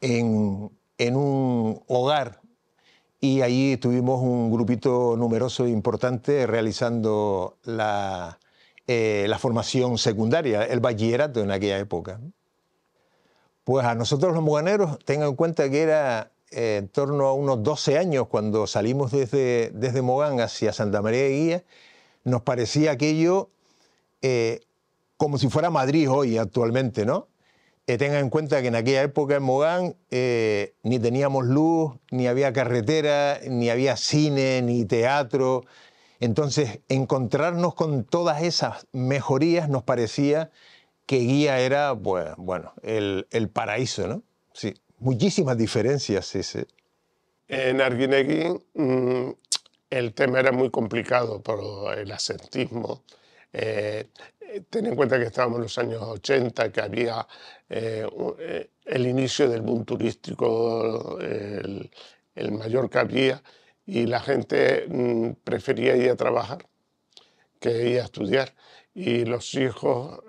Speaker 10: en, en, un hogar y ahí tuvimos un grupito numeroso e importante realizando la, la formación secundaria, el bachillerato en aquella época. Pues a nosotros los muganeros, tengan en cuenta que era eh, en torno a unos 12 años, cuando salimos desde, desde Mogán hacia Santa María de Guía, nos parecía aquello eh, como si fuera Madrid hoy actualmente, ¿no? Eh, tengan en cuenta que en aquella época en Mogán eh, ni teníamos luz, ni había carretera, ni había cine, ni teatro. Entonces, encontrarnos con todas esas mejorías nos parecía que Guía era, bueno, el, el paraíso, ¿no? Sí muchísimas diferencias ese.
Speaker 8: En Arguinegui mm, el tema era muy complicado por el asentismo. Eh, eh, ten en cuenta que estábamos en los años 80, que había eh, el inicio del boom turístico, el, mayor que había, y la gente mm, prefería ir a trabajar que ir a estudiar. Y los hijos,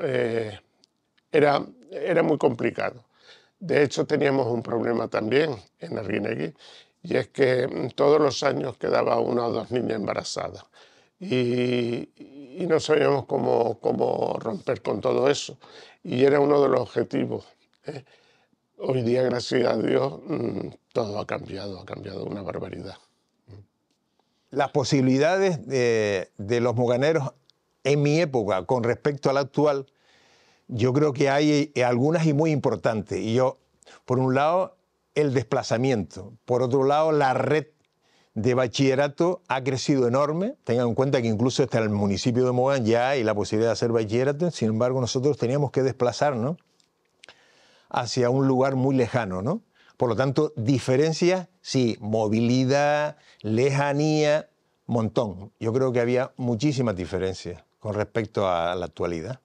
Speaker 8: era, era muy complicado. De hecho, teníamos un problema también en Arguinegui, y es que mm, todos los años quedaba una o dos niñas embarazadas. Y, no sabíamos cómo, cómo, romper con todo eso. Y era uno de los objetivos.
Speaker 10: ¿eh?
Speaker 9: Hoy día, gracias a Dios,
Speaker 10: mm, todo ha cambiado, ha cambiado una barbaridad. Las posibilidades de, de los muganeros, en mi época con respecto a la actual yo creo que hay eh, algunas y muy importantes. Y yo, por un lado, el desplazamiento. Por otro lado, la red de bachillerato ha crecido enorme. Tengan en cuenta que incluso hasta el municipio de Mogán ya hay la posibilidad de hacer bachillerato. Sin embargo, nosotros teníamos que desplazarnos hacia un lugar muy lejano, ¿no? Por lo tanto, diferencias, sí, movilidad, lejanía, montón. Yo creo que había muchísimas diferencias con respecto a la actualidad.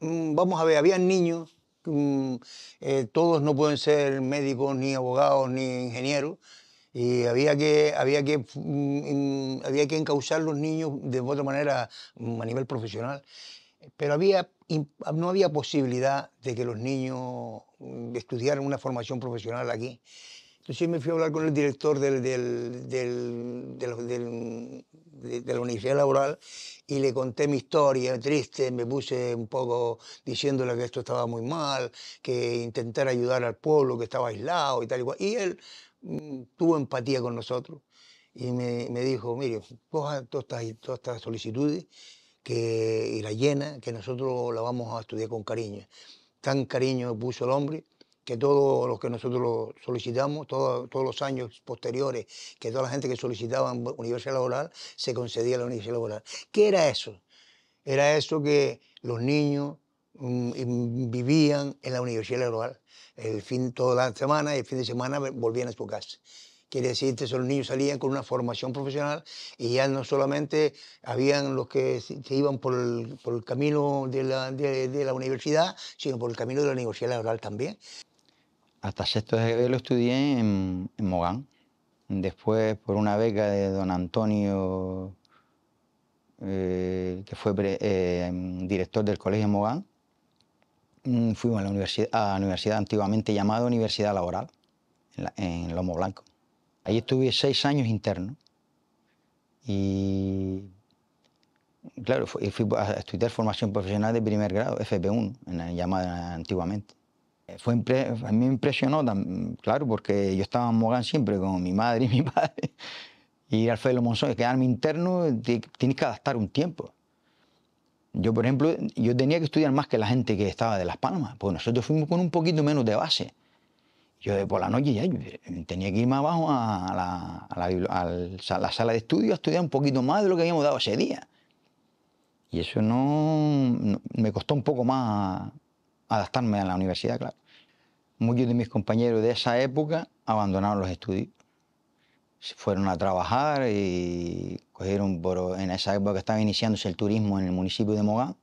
Speaker 2: Mm, vamos a ver, había niños, mm, eh, todos no pueden ser médicos, ni abogados, ni ingenieros, y había que, había que, mm, había que encauzar los niños de otra manera a nivel profesional. Pero había, no había posibilidad de que los niños estudiaran una formación profesional aquí. Entonces me fui a hablar con el director del de, la Universidad Laboral y le conté mi historia triste, me puse un poco diciéndole que esto estaba muy mal, que intentar ayudar al pueblo que estaba aislado y tal y cual. Y él mm, tuvo empatía con nosotros y me, dijo, mire, coja todas estas, todas estas solicitudes que, y la llena, que nosotros la vamos a estudiar con cariño. Tan cariño puso el hombre que todos los que nosotros solicitamos, todos los años posteriores, que toda la gente que solicitaba universidad laboral, se concedía la universidad laboral. ¿Qué era eso? Era eso que los niños mm, vivían en la universidad laboral. El fin, toda la semana y el fin de semana volvían a su casa. Quiere decir que los niños salían con una formación profesional y ya no solamente habían los que se iban por el, por el camino de la, de la, universidad, sino por el camino de la universidad laboral también.
Speaker 11: Hasta sexto de lo estudié en, Mogán. Después, por una beca de don Antonio, eh, que fue eh, director del Colegio en Mogán, mm, fuimos a la universidad, a la universidad antiguamente llamada Universidad Laboral, en, Lomo Blanco. Ahí estuve seis años interno. Y claro, fui, fui a estudiar formación profesional de primer grado, FP1, en la llamada antiguamente. Eh, fue a mí me impresionó, claro, porque yo estaba en Mogán siempre con mi madre y mi padre. Y Alfredo Monzón, quedarme interno, tienes que adaptar un tiempo. Yo, por ejemplo, yo tenía que estudiar más que la gente que estaba de Las Palmas, porque nosotros fuimos con un poquito menos de base. Yo por la noche ya eh, tenía que ir más abajo a la, a la, sala de estudio a estudiar un poquito más de lo que habíamos dado ese día. Y eso no me costó un poco más adaptarme a la universidad, claro. Muchos de mis compañeros de esa época abandonaron los estudios. Se fueron a trabajar y cogieron, en esa época que estaba iniciándose el turismo en el municipio de Mogán,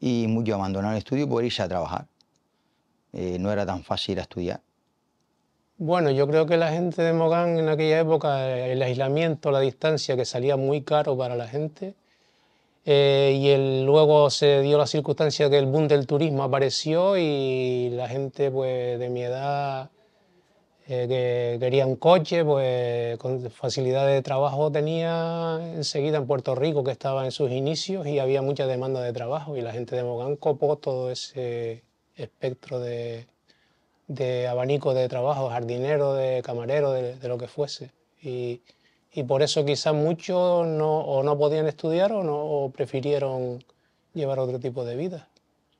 Speaker 11: y muchos abandonaron el estudio por irse a trabajar. Eh, no era tan fácil ir a estudiar.
Speaker 12: Bueno, yo creo que la gente de Mogán en aquella época, el aislamiento, la distancia, que salía muy caro para la gente, eh, y luego se dio la circunstancia que el boom del turismo apareció y la gente pues, de mi edad eh, que quería un coche, pues con facilidad de trabajo tenía enseguida en Puerto Rico, que estaba en sus inicios y había mucha demanda de trabajo y la gente de Mogán copó todo ese espectro de, de abanico de trabajo, jardinero, de camarero, de, de lo que fuese. Y, y por eso quizás muchos no, o no podían estudiar o, no, prefirieron llevar otro tipo de vida.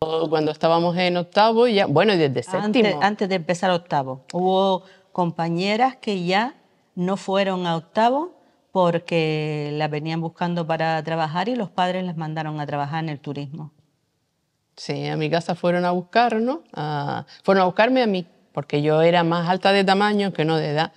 Speaker 13: Cuando estábamos en octavo, ya, bueno, desde séptimo. Antes, de empezar octavo, hubo compañeras que ya
Speaker 9: no fueron a octavo porque las venían buscando para trabajar y los
Speaker 13: padres las mandaron a trabajar en el turismo. Sí, a mi casa fueron a buscarnos, fueron a buscarme a mí, porque yo era más alta de tamaño que no de edad,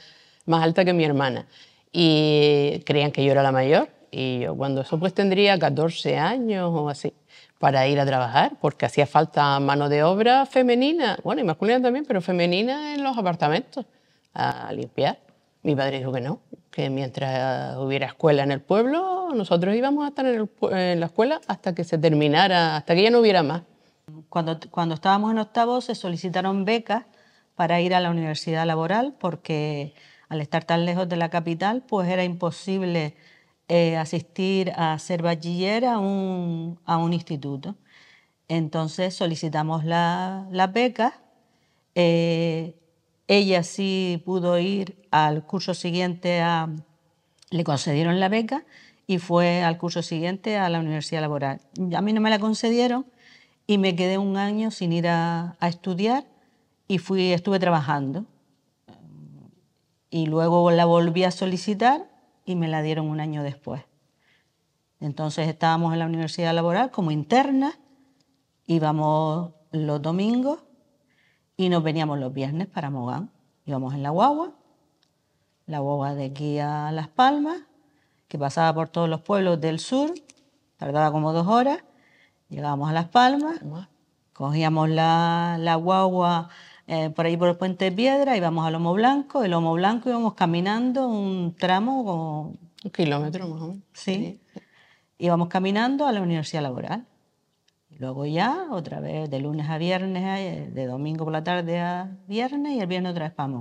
Speaker 13: más alta que mi hermana y creían que yo era la mayor. Y yo cuando eso pues tendría 14 años o así para ir a trabajar, porque hacía falta mano de obra femenina, bueno, y masculina también, pero femenina en los apartamentos, a limpiar. Mi padre dijo que no, que mientras hubiera escuela en el pueblo, nosotros íbamos a estar en, la escuela hasta que se terminara, hasta que ya no hubiera más. Cuando, cuando estábamos en octavo
Speaker 9: se solicitaron becas para ir a la universidad laboral porque al estar tan lejos de la capital, pues era imposible eh, asistir a ser bachiller a un, instituto. Entonces solicitamos la, beca. Eh, ella sí pudo ir al curso siguiente, a, le concedieron la beca y fue al curso siguiente a la Universidad Laboral. A mí no me la concedieron y me quedé un año sin ir a, a estudiar y fui, estuve trabajando y luego la volví a solicitar y me la dieron un año después. Entonces estábamos en la Universidad Laboral como interna. íbamos los domingos y nos veníamos los viernes para Mogán. Íbamos en la guagua, la guagua de aquí a Las Palmas, que pasaba por todos los pueblos del sur, tardaba como dos horas, llegábamos a Las Palmas, cogíamos la, la guagua eh, por ahí por el puente de piedra, íbamos a Lomo Blanco, el Lomo Blanco íbamos caminando un tramo como... Un kilómetro más o menos. Sí. Íbamos caminando a la Universidad Laboral. Luego ya, otra vez, de lunes a viernes, eh, de domingo por la tarde a viernes y el viernes otra vez para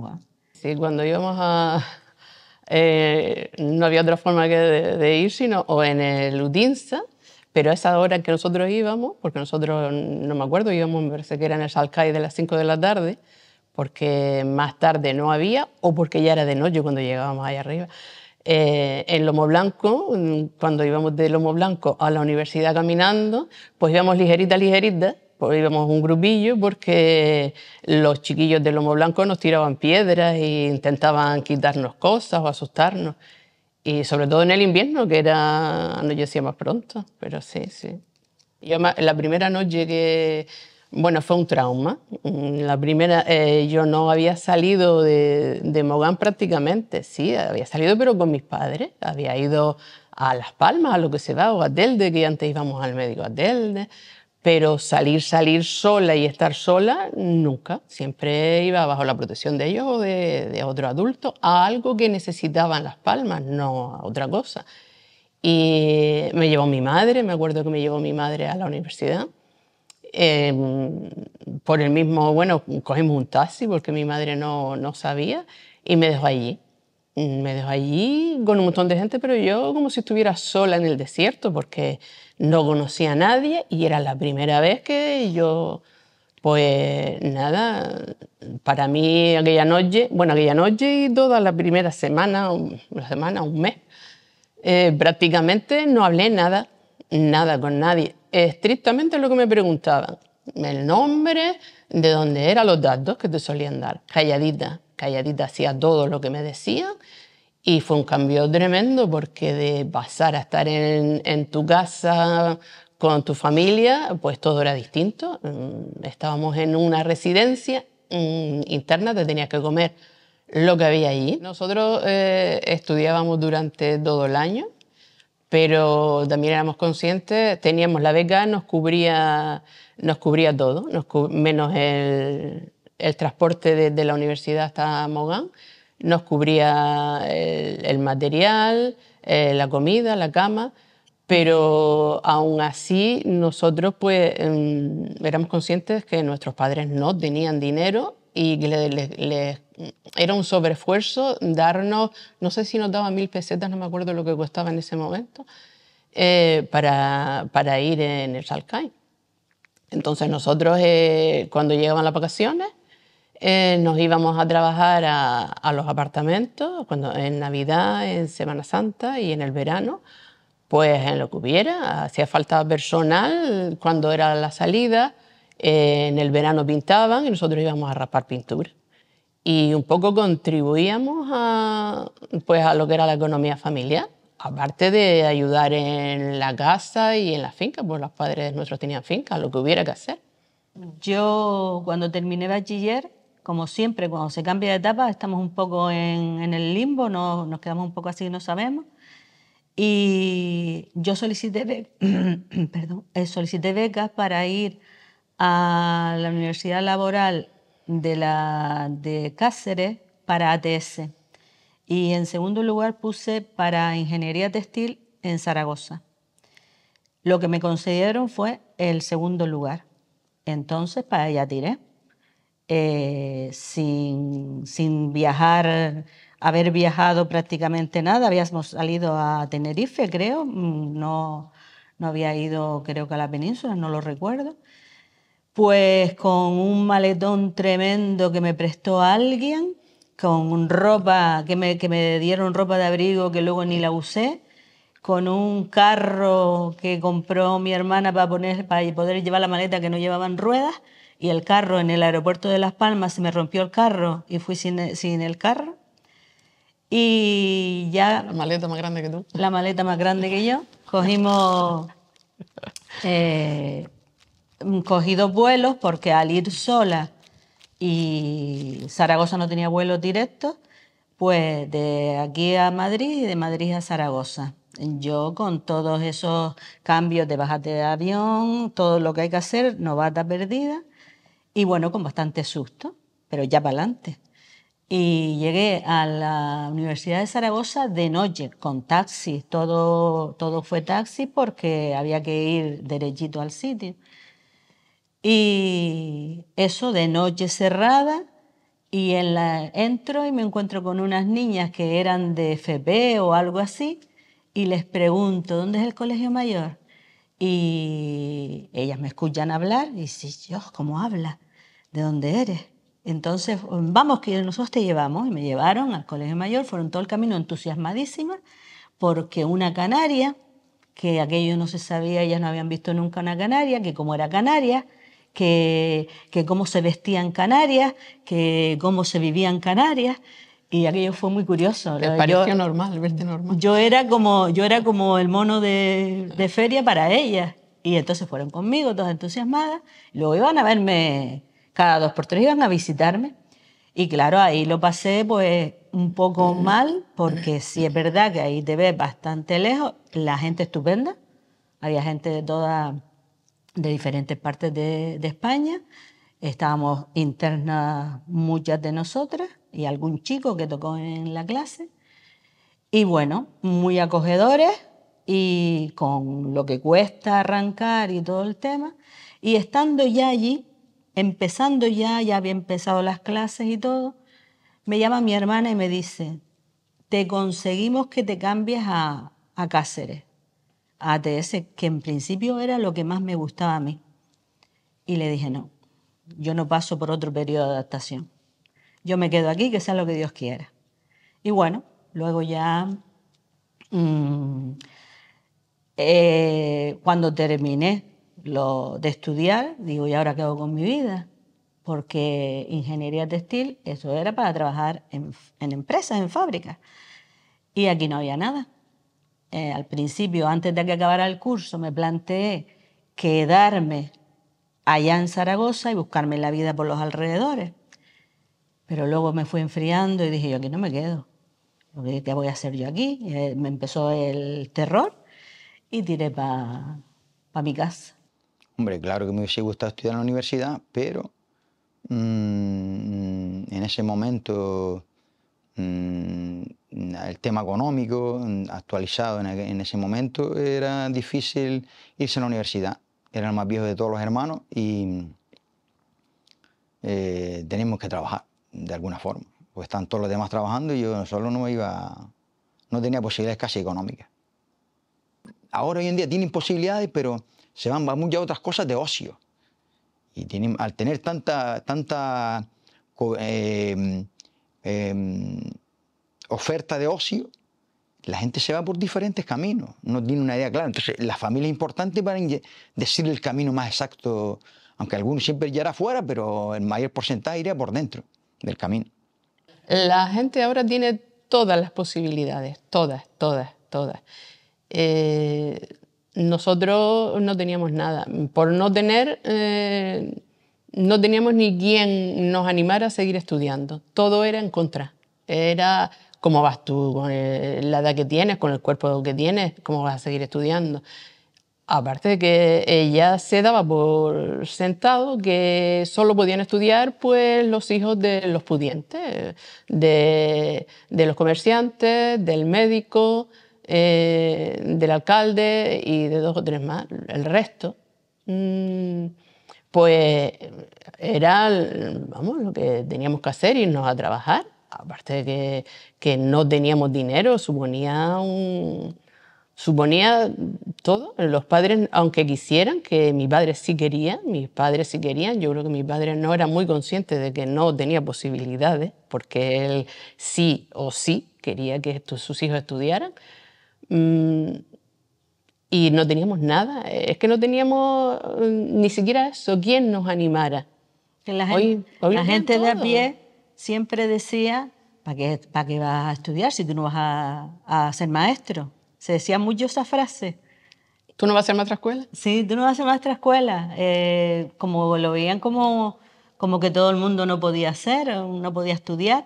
Speaker 13: Sí, cuando íbamos a... Eh, no había otra forma que de, de ir, sino o en el Udinza, pero a esa hora que nosotros íbamos, porque nosotros, no me acuerdo, íbamos, me parece que era en el Salcaí de las 5 de la tarde, porque más tarde no había o porque ya era de noche cuando llegábamos ahí arriba. Eh, en Lomo Blanco, mm, cuando íbamos de Lomo Blanco a la universidad caminando, pues íbamos ligerita, ligerita, pues íbamos un grupillo porque los chiquillos de Lomo Blanco nos tiraban piedras e intentaban quitarnos cosas o asustarnos. Y sobre todo en el invierno, que era, anochecía más pronto, pero sí, sí. Yo la primera noche que, bueno, fue un trauma. La primera, eh, yo no había salido de, de Mogán prácticamente, sí, había salido, pero con mis padres. Había ido a Las Palmas, a lo que se da o a Telde, que antes íbamos al médico a Telde pero salir, salir sola y estar sola, nunca. Siempre iba bajo la protección de ellos o de, otro adulto a algo que necesitaban las palmas, no a otra cosa. Y me llevó mi madre, me acuerdo que me llevó mi madre a la universidad. Em, por el mismo, bueno, cogimos un taxi porque mi madre no, no sabía y me dejó allí me dejó allí con un montón de gente, pero yo como si estuviera sola en el desierto, porque no conocía a nadie y era la primera vez que yo, pues nada, para mí aquella noche, bueno, aquella noche y toda la primera semana, una semana, un mes, eh, prácticamente no hablé nada, nada con nadie, estrictamente lo que me preguntaban, el nombre, de dónde eran los datos que te solían dar. Calladita, calladita hacía todo lo que me decían y fue un cambio tremendo porque de pasar a estar en, tu casa con tu familia, pues todo era distinto. Mm, estábamos en una residencia mm, interna, te tenías que comer lo que había allí. Nosotros eh, estudiábamos durante todo el año, pero también éramos conscientes, teníamos la beca, nos cubría nos cubría todo, menos el, transporte desde de la universidad hasta Mogán, nos cubría el, material, eh, la comida, la cama, pero aún así nosotros pues em, éramos conscientes que nuestros padres no tenían dinero y que era un sobreesfuerzo darnos, no sé si nos daba mil pesetas, no me acuerdo lo que costaba en ese momento, eh, para, para, ir en el Salcay. Entonces nosotros eh, cuando llegaban las vacaciones eh, nos íbamos a trabajar a, los apartamentos cuando, en Navidad, en Semana Santa y en el verano, pues en lo que hubiera. Hacía falta personal cuando era la salida. Eh, en el verano pintaban y nosotros íbamos a rapar pintura. Y un poco contribuíamos pues, a lo que era la economía familiar aparte de ayudar en la casa y en la finca, pues los padres nuestros tenían finca, lo que hubiera que hacer.
Speaker 9: Yo cuando terminé bachiller, como siempre, cuando se cambia de etapa, estamos un poco en, el limbo, no, nos quedamos un poco así, no sabemos. Y yo solicité, perdón, eh, solicité becas para ir a la Universidad Laboral de, de Cáceres para ATS. Y en segundo lugar puse para ingeniería textil en Zaragoza. Lo que me concedieron fue el segundo lugar. Entonces, para allá tiré. Eh, sin, sin, viajar, haber viajado prácticamente nada. Habíamos salido a Tenerife, creo, mm, no, no había ido, creo que a la península, no lo recuerdo. Pues con un maletón tremendo que me prestó alguien, con ropa, que me, dieron ropa de abrigo que luego ni la usé, con un carro que compró mi hermana para, poner, para poder llevar la maleta que no llevaban ruedas, y el carro en el aeropuerto de Las Palmas se me rompió el carro y fui sin, sin el carro. Y ya... La maleta más grande que tú. La maleta más grande que yo. Cogimos... Eh, cogí dos vuelos porque al ir sola y Zaragoza no tenía vuelos directos, pues de aquí a Madrid y de Madrid a Zaragoza. Yo con todos esos cambios de bajate de avión, todo lo que hay que hacer, novata perdida, y bueno, con bastante susto, pero ya para adelante. Y llegué a la Universidad de Zaragoza de noche, con taxi, todo, todo fue taxi porque había que ir derechito al sitio. Y eso de noche cerrada, y entro y me encuentro con unas niñas que eran de FP o algo así, y les pregunto, ¿dónde es el colegio mayor? Y ellas me escuchan hablar y dicen, Dios, ¿cómo habla? ¿De dónde eres? Entonces, vamos, que nosotros te llevamos. Y me llevaron al colegio mayor, fueron todo el camino entusiasmadísimas, porque una canaria, que aquello no se sabía, ellas no habían visto nunca una canaria, que como era canaria, que, que cómo se vestían Canarias, que cómo se vivían Canarias. Y aquello fue muy curioso. El pareció yo, normal, verte normal. Yo era como, yo era como el mono de, feria para ellas. Y entonces fueron conmigo, todas entusiasmadas. Luego iban a verme cada dos por tres, iban a visitarme. Y claro, ahí lo pasé pues un poco mal, porque sí es verdad que ahí te ves bastante lejos. La gente estupenda. Había gente de toda de diferentes partes de, España. Estábamos internas muchas de nosotras y algún chico que tocó en la clase. Y bueno, muy acogedores y con lo que cuesta arrancar y todo el tema. Y estando ya allí, empezando ya, ya había empezado las clases y todo, me llama mi hermana y me dice, te conseguimos que te cambies a Cáceres. ATS, que en principio era lo que más me gustaba a mí. Y le dije, no, yo no paso por otro periodo de adaptación. Yo me quedo aquí, que sea lo que Dios quiera. Y bueno, luego ya, mm, eh, cuando terminé lo de estudiar, digo, ¿y ahora qué hago con mi vida? Porque ingeniería textil, eso era para trabajar en empresas, en fábricas. Y aquí no había nada. Eh, al principio, antes de que acabara el curso, me planteé quedarme allá en Zaragoza y buscarme la vida por los alrededores. Pero luego me fui enfriando y dije, yo aquí no me quedo. ¿Qué voy a hacer yo aquí? Eh, me empezó el terror y tiré para
Speaker 11: pa mi casa. Hombre, claro que me hubiese gustado estudiar en la universidad, pero mm, en ese momento mm, Mm, el tema económico mm, actualizado en, ese momento, era difícil irse a la universidad. Era el más viejo de todos los hermanos y mm, eh, teníamos que trabajar de alguna forma. Pues están todos los demás trabajando y yo solo no iba, no tenía posibilidades casi económicas. Ahora hoy en día tienen posibilidades, pero se van van muchas otras cosas de ocio. Y tienen, al tener tanta, tanta eh, eh, oferta de ocio, la gente se va por diferentes caminos, no tiene una idea clara. Entonces, la familia es importante para decir el camino más exacto, aunque algunos siempre irá afuera, pero el mayor porcentaje iría por dentro del camino.
Speaker 13: La gente ahora tiene todas las posibilidades, todas, todas, todas. Eh, nosotros no teníamos nada. Por no tener, eh, no teníamos ni quien nos animara a seguir estudiando. Todo era en contra. Era ¿Cómo vas tú con eh, la edad que tienes, con el cuerpo que tienes? ¿Cómo vas a seguir estudiando? Aparte de que ella se daba por sentado que solo podían estudiar pues, los hijos de los pudientes, de, los comerciantes, del médico, eh, del alcalde y de dos o tres más. El resto, mm, pues era vamos, lo que teníamos que hacer, irnos a trabajar aparte de que, no teníamos dinero, suponía todo. Los padres, aunque quisieran, que mi padre sí querían, mis padres sí querían, yo creo que mi padre no era muy consciente de que no tenía posibilidades, porque él sí o sí quería que sus hijos estudiaran. Mm, y no teníamos nada, es que no teníamos mm, ni siquiera eso, ¿Quién nos animara. La
Speaker 9: la gente de a pie siempre decía, ¿para qué, para vas a estudiar si tú no vas a, ser maestro? Se decía mucho esa frase. ¿Tú no vas a ser maestra escuela? Sí, tú no vas a ser maestra escuela. Eh, como lo veían como, como que todo el mundo no podía hacer, no podía estudiar.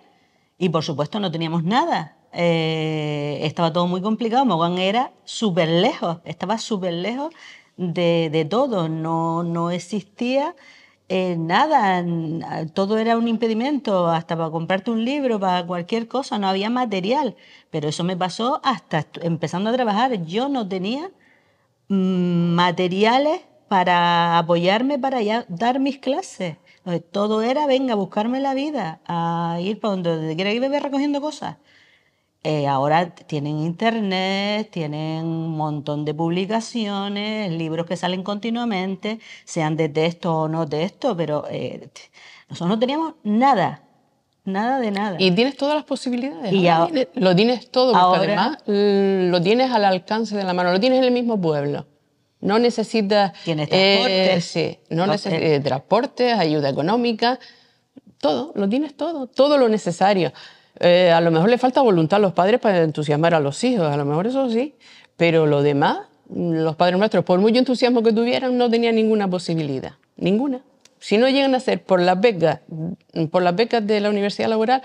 Speaker 9: Y por supuesto no teníamos nada. Eh, estaba todo muy complicado. Mogán era súper lejos, estaba súper lejos de, de, todo. No, no existía eh, nada, todo era un impedimento, hasta para comprarte un libro, para cualquier cosa, no había material. Pero eso me pasó hasta empezando a trabajar. Yo no tenía mm, materiales para apoyarme, para dar mis clases. Todo era, venga, buscarme la vida, a ir para donde quiera ir bebé recogiendo cosas. Eh, ahora tienen internet, tienen un montón de publicaciones, libros que salen continuamente, sean de texto o no de texto, pero eh, nosotros no teníamos nada, nada de nada. Y tienes todas las posibilidades. Y lo
Speaker 13: tienes todo, además mm, lo tienes al alcance de la mano, lo tienes en el mismo pueblo. No necesitas. Tienes eh, transporte. no necesitas transportes, ayuda económica, todo, lo tienes todo, todo lo necesario. Eh, a lo mejor le falta voluntad a los padres para entusiasmar a los hijos, a lo mejor eso sí, pero lo demás, mm, los padres nuestros, por mucho entusiasmo que tuvieran, no tenían ninguna posibilidad, ninguna. Si no llegan a ser por las becas, mm, por las becas de la universidad laboral,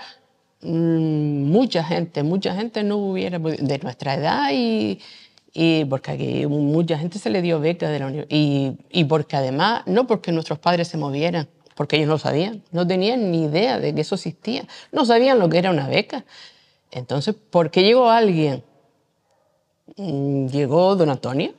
Speaker 13: mm, mucha gente, mucha gente no hubiera de nuestra edad y, porque aquí mucha gente se le dio becas de la universidad y porque además, no porque nuestros padres se movieran, porque ellos no sabían, no tenían ni idea de que eso existía, no sabían lo que era una beca. Entonces, ¿por qué llegó alguien? Mm, llegó don Antonio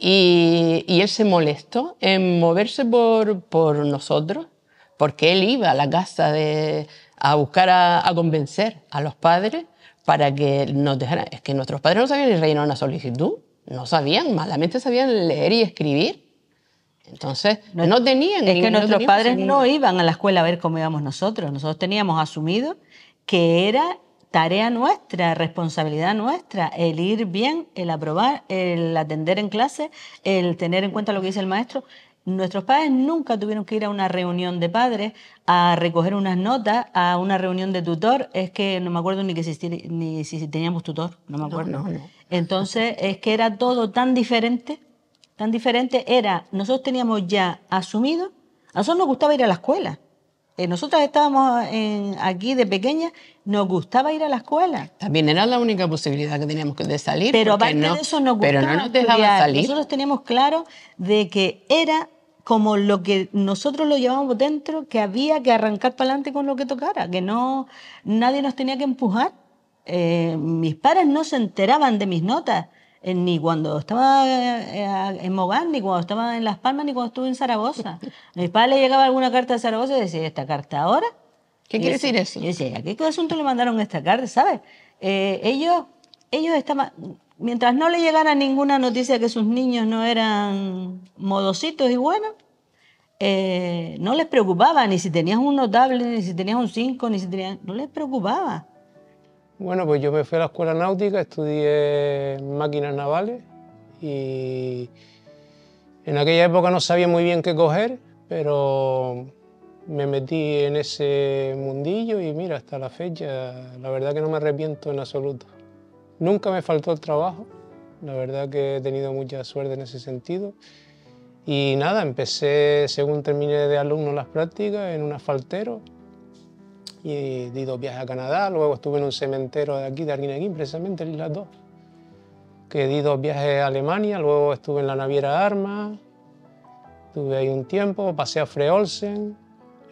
Speaker 13: y, él se molestó en moverse por, nosotros, porque él iba a la casa de, a buscar a, convencer a los padres para que nos dejaran. Es que nuestros padres no sabían ni rellenar una solicitud, no sabían, malamente sabían leer y escribir. Entonces, no, tenían... Es que nuestros padres no
Speaker 9: iban a la escuela a ver cómo íbamos nosotros. Nosotros teníamos asumido que era tarea nuestra, responsabilidad nuestra, el ir bien, el aprobar, el atender en clase, el tener en cuenta lo que dice el maestro. Nuestros padres nunca tuvieron que ir a una reunión de padres, a recoger unas notas, a una reunión de tutor. Es que no me acuerdo ni que ni si teníamos tutor, no me acuerdo. Entonces, es que era todo tan diferente tan diferente era, nosotros teníamos ya asumido, a nosotros nos gustaba ir a la escuela. Eh, nosotras estábamos aquí de pequeña, nos gustaba ir a la escuela.
Speaker 13: También era la única posibilidad que teníamos de salir. Pero aparte de eso nos gustaba pero no nos dejaba salir. Nosotros
Speaker 9: teníamos claro de que era como lo que nosotros lo llevábamos dentro, que había que arrancar para adelante con lo que tocara, que no nadie nos tenía que empujar. Eh, mis padres no se enteraban de mis notas eh, ni cuando estaba eh, eh, en Mogán, ni cuando estaba en Las Palmas, ni cuando estuve en Zaragoza. A mis padres le llegaba alguna carta de Zaragoza y decía, ¿esta carta ahora? ¿Qué quiere decir eso? Yo decía, ¿a qué asunto le mandaron esta carta? ¿Sabes? ellos, ellos estaban... Mientras no le llegara ninguna noticia que sus niños no eran modositos y buenos, no les preocupaba ni si tenías un notable, ni si tenías un 5, ni si tenías... No les preocupaba. Bueno, pues
Speaker 12: yo me fui a la escuela náutica, estudié máquinas navales y en aquella época no sabía muy bien qué coger, pero me metí en ese mundillo y mira, hasta la fecha, la verdad que no me arrepiento en absoluto. Nunca me faltó el trabajo, la verdad que he tenido mucha suerte en ese sentido. Y nada, empecé, según terminé de alumno las prácticas, en un asfaltero, y di dos viajes a Canadá, luego estuve en un cementerio de aquí, de Arguineguín, precisamente en Islas 2, que di dos viajes a Alemania, luego estuve en la Naviera Arma. estuve ahí un tiempo, pasé a Freolsen,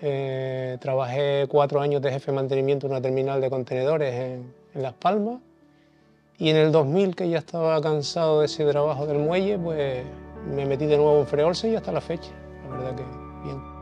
Speaker 12: eh, trabajé cuatro años de jefe de mantenimiento en una terminal de contenedores en, en Las Palmas, y en el 2000, que ya estaba cansado de ese trabajo del muelle, pues me metí de nuevo en Freolsen y hasta la fecha, la verdad que bien.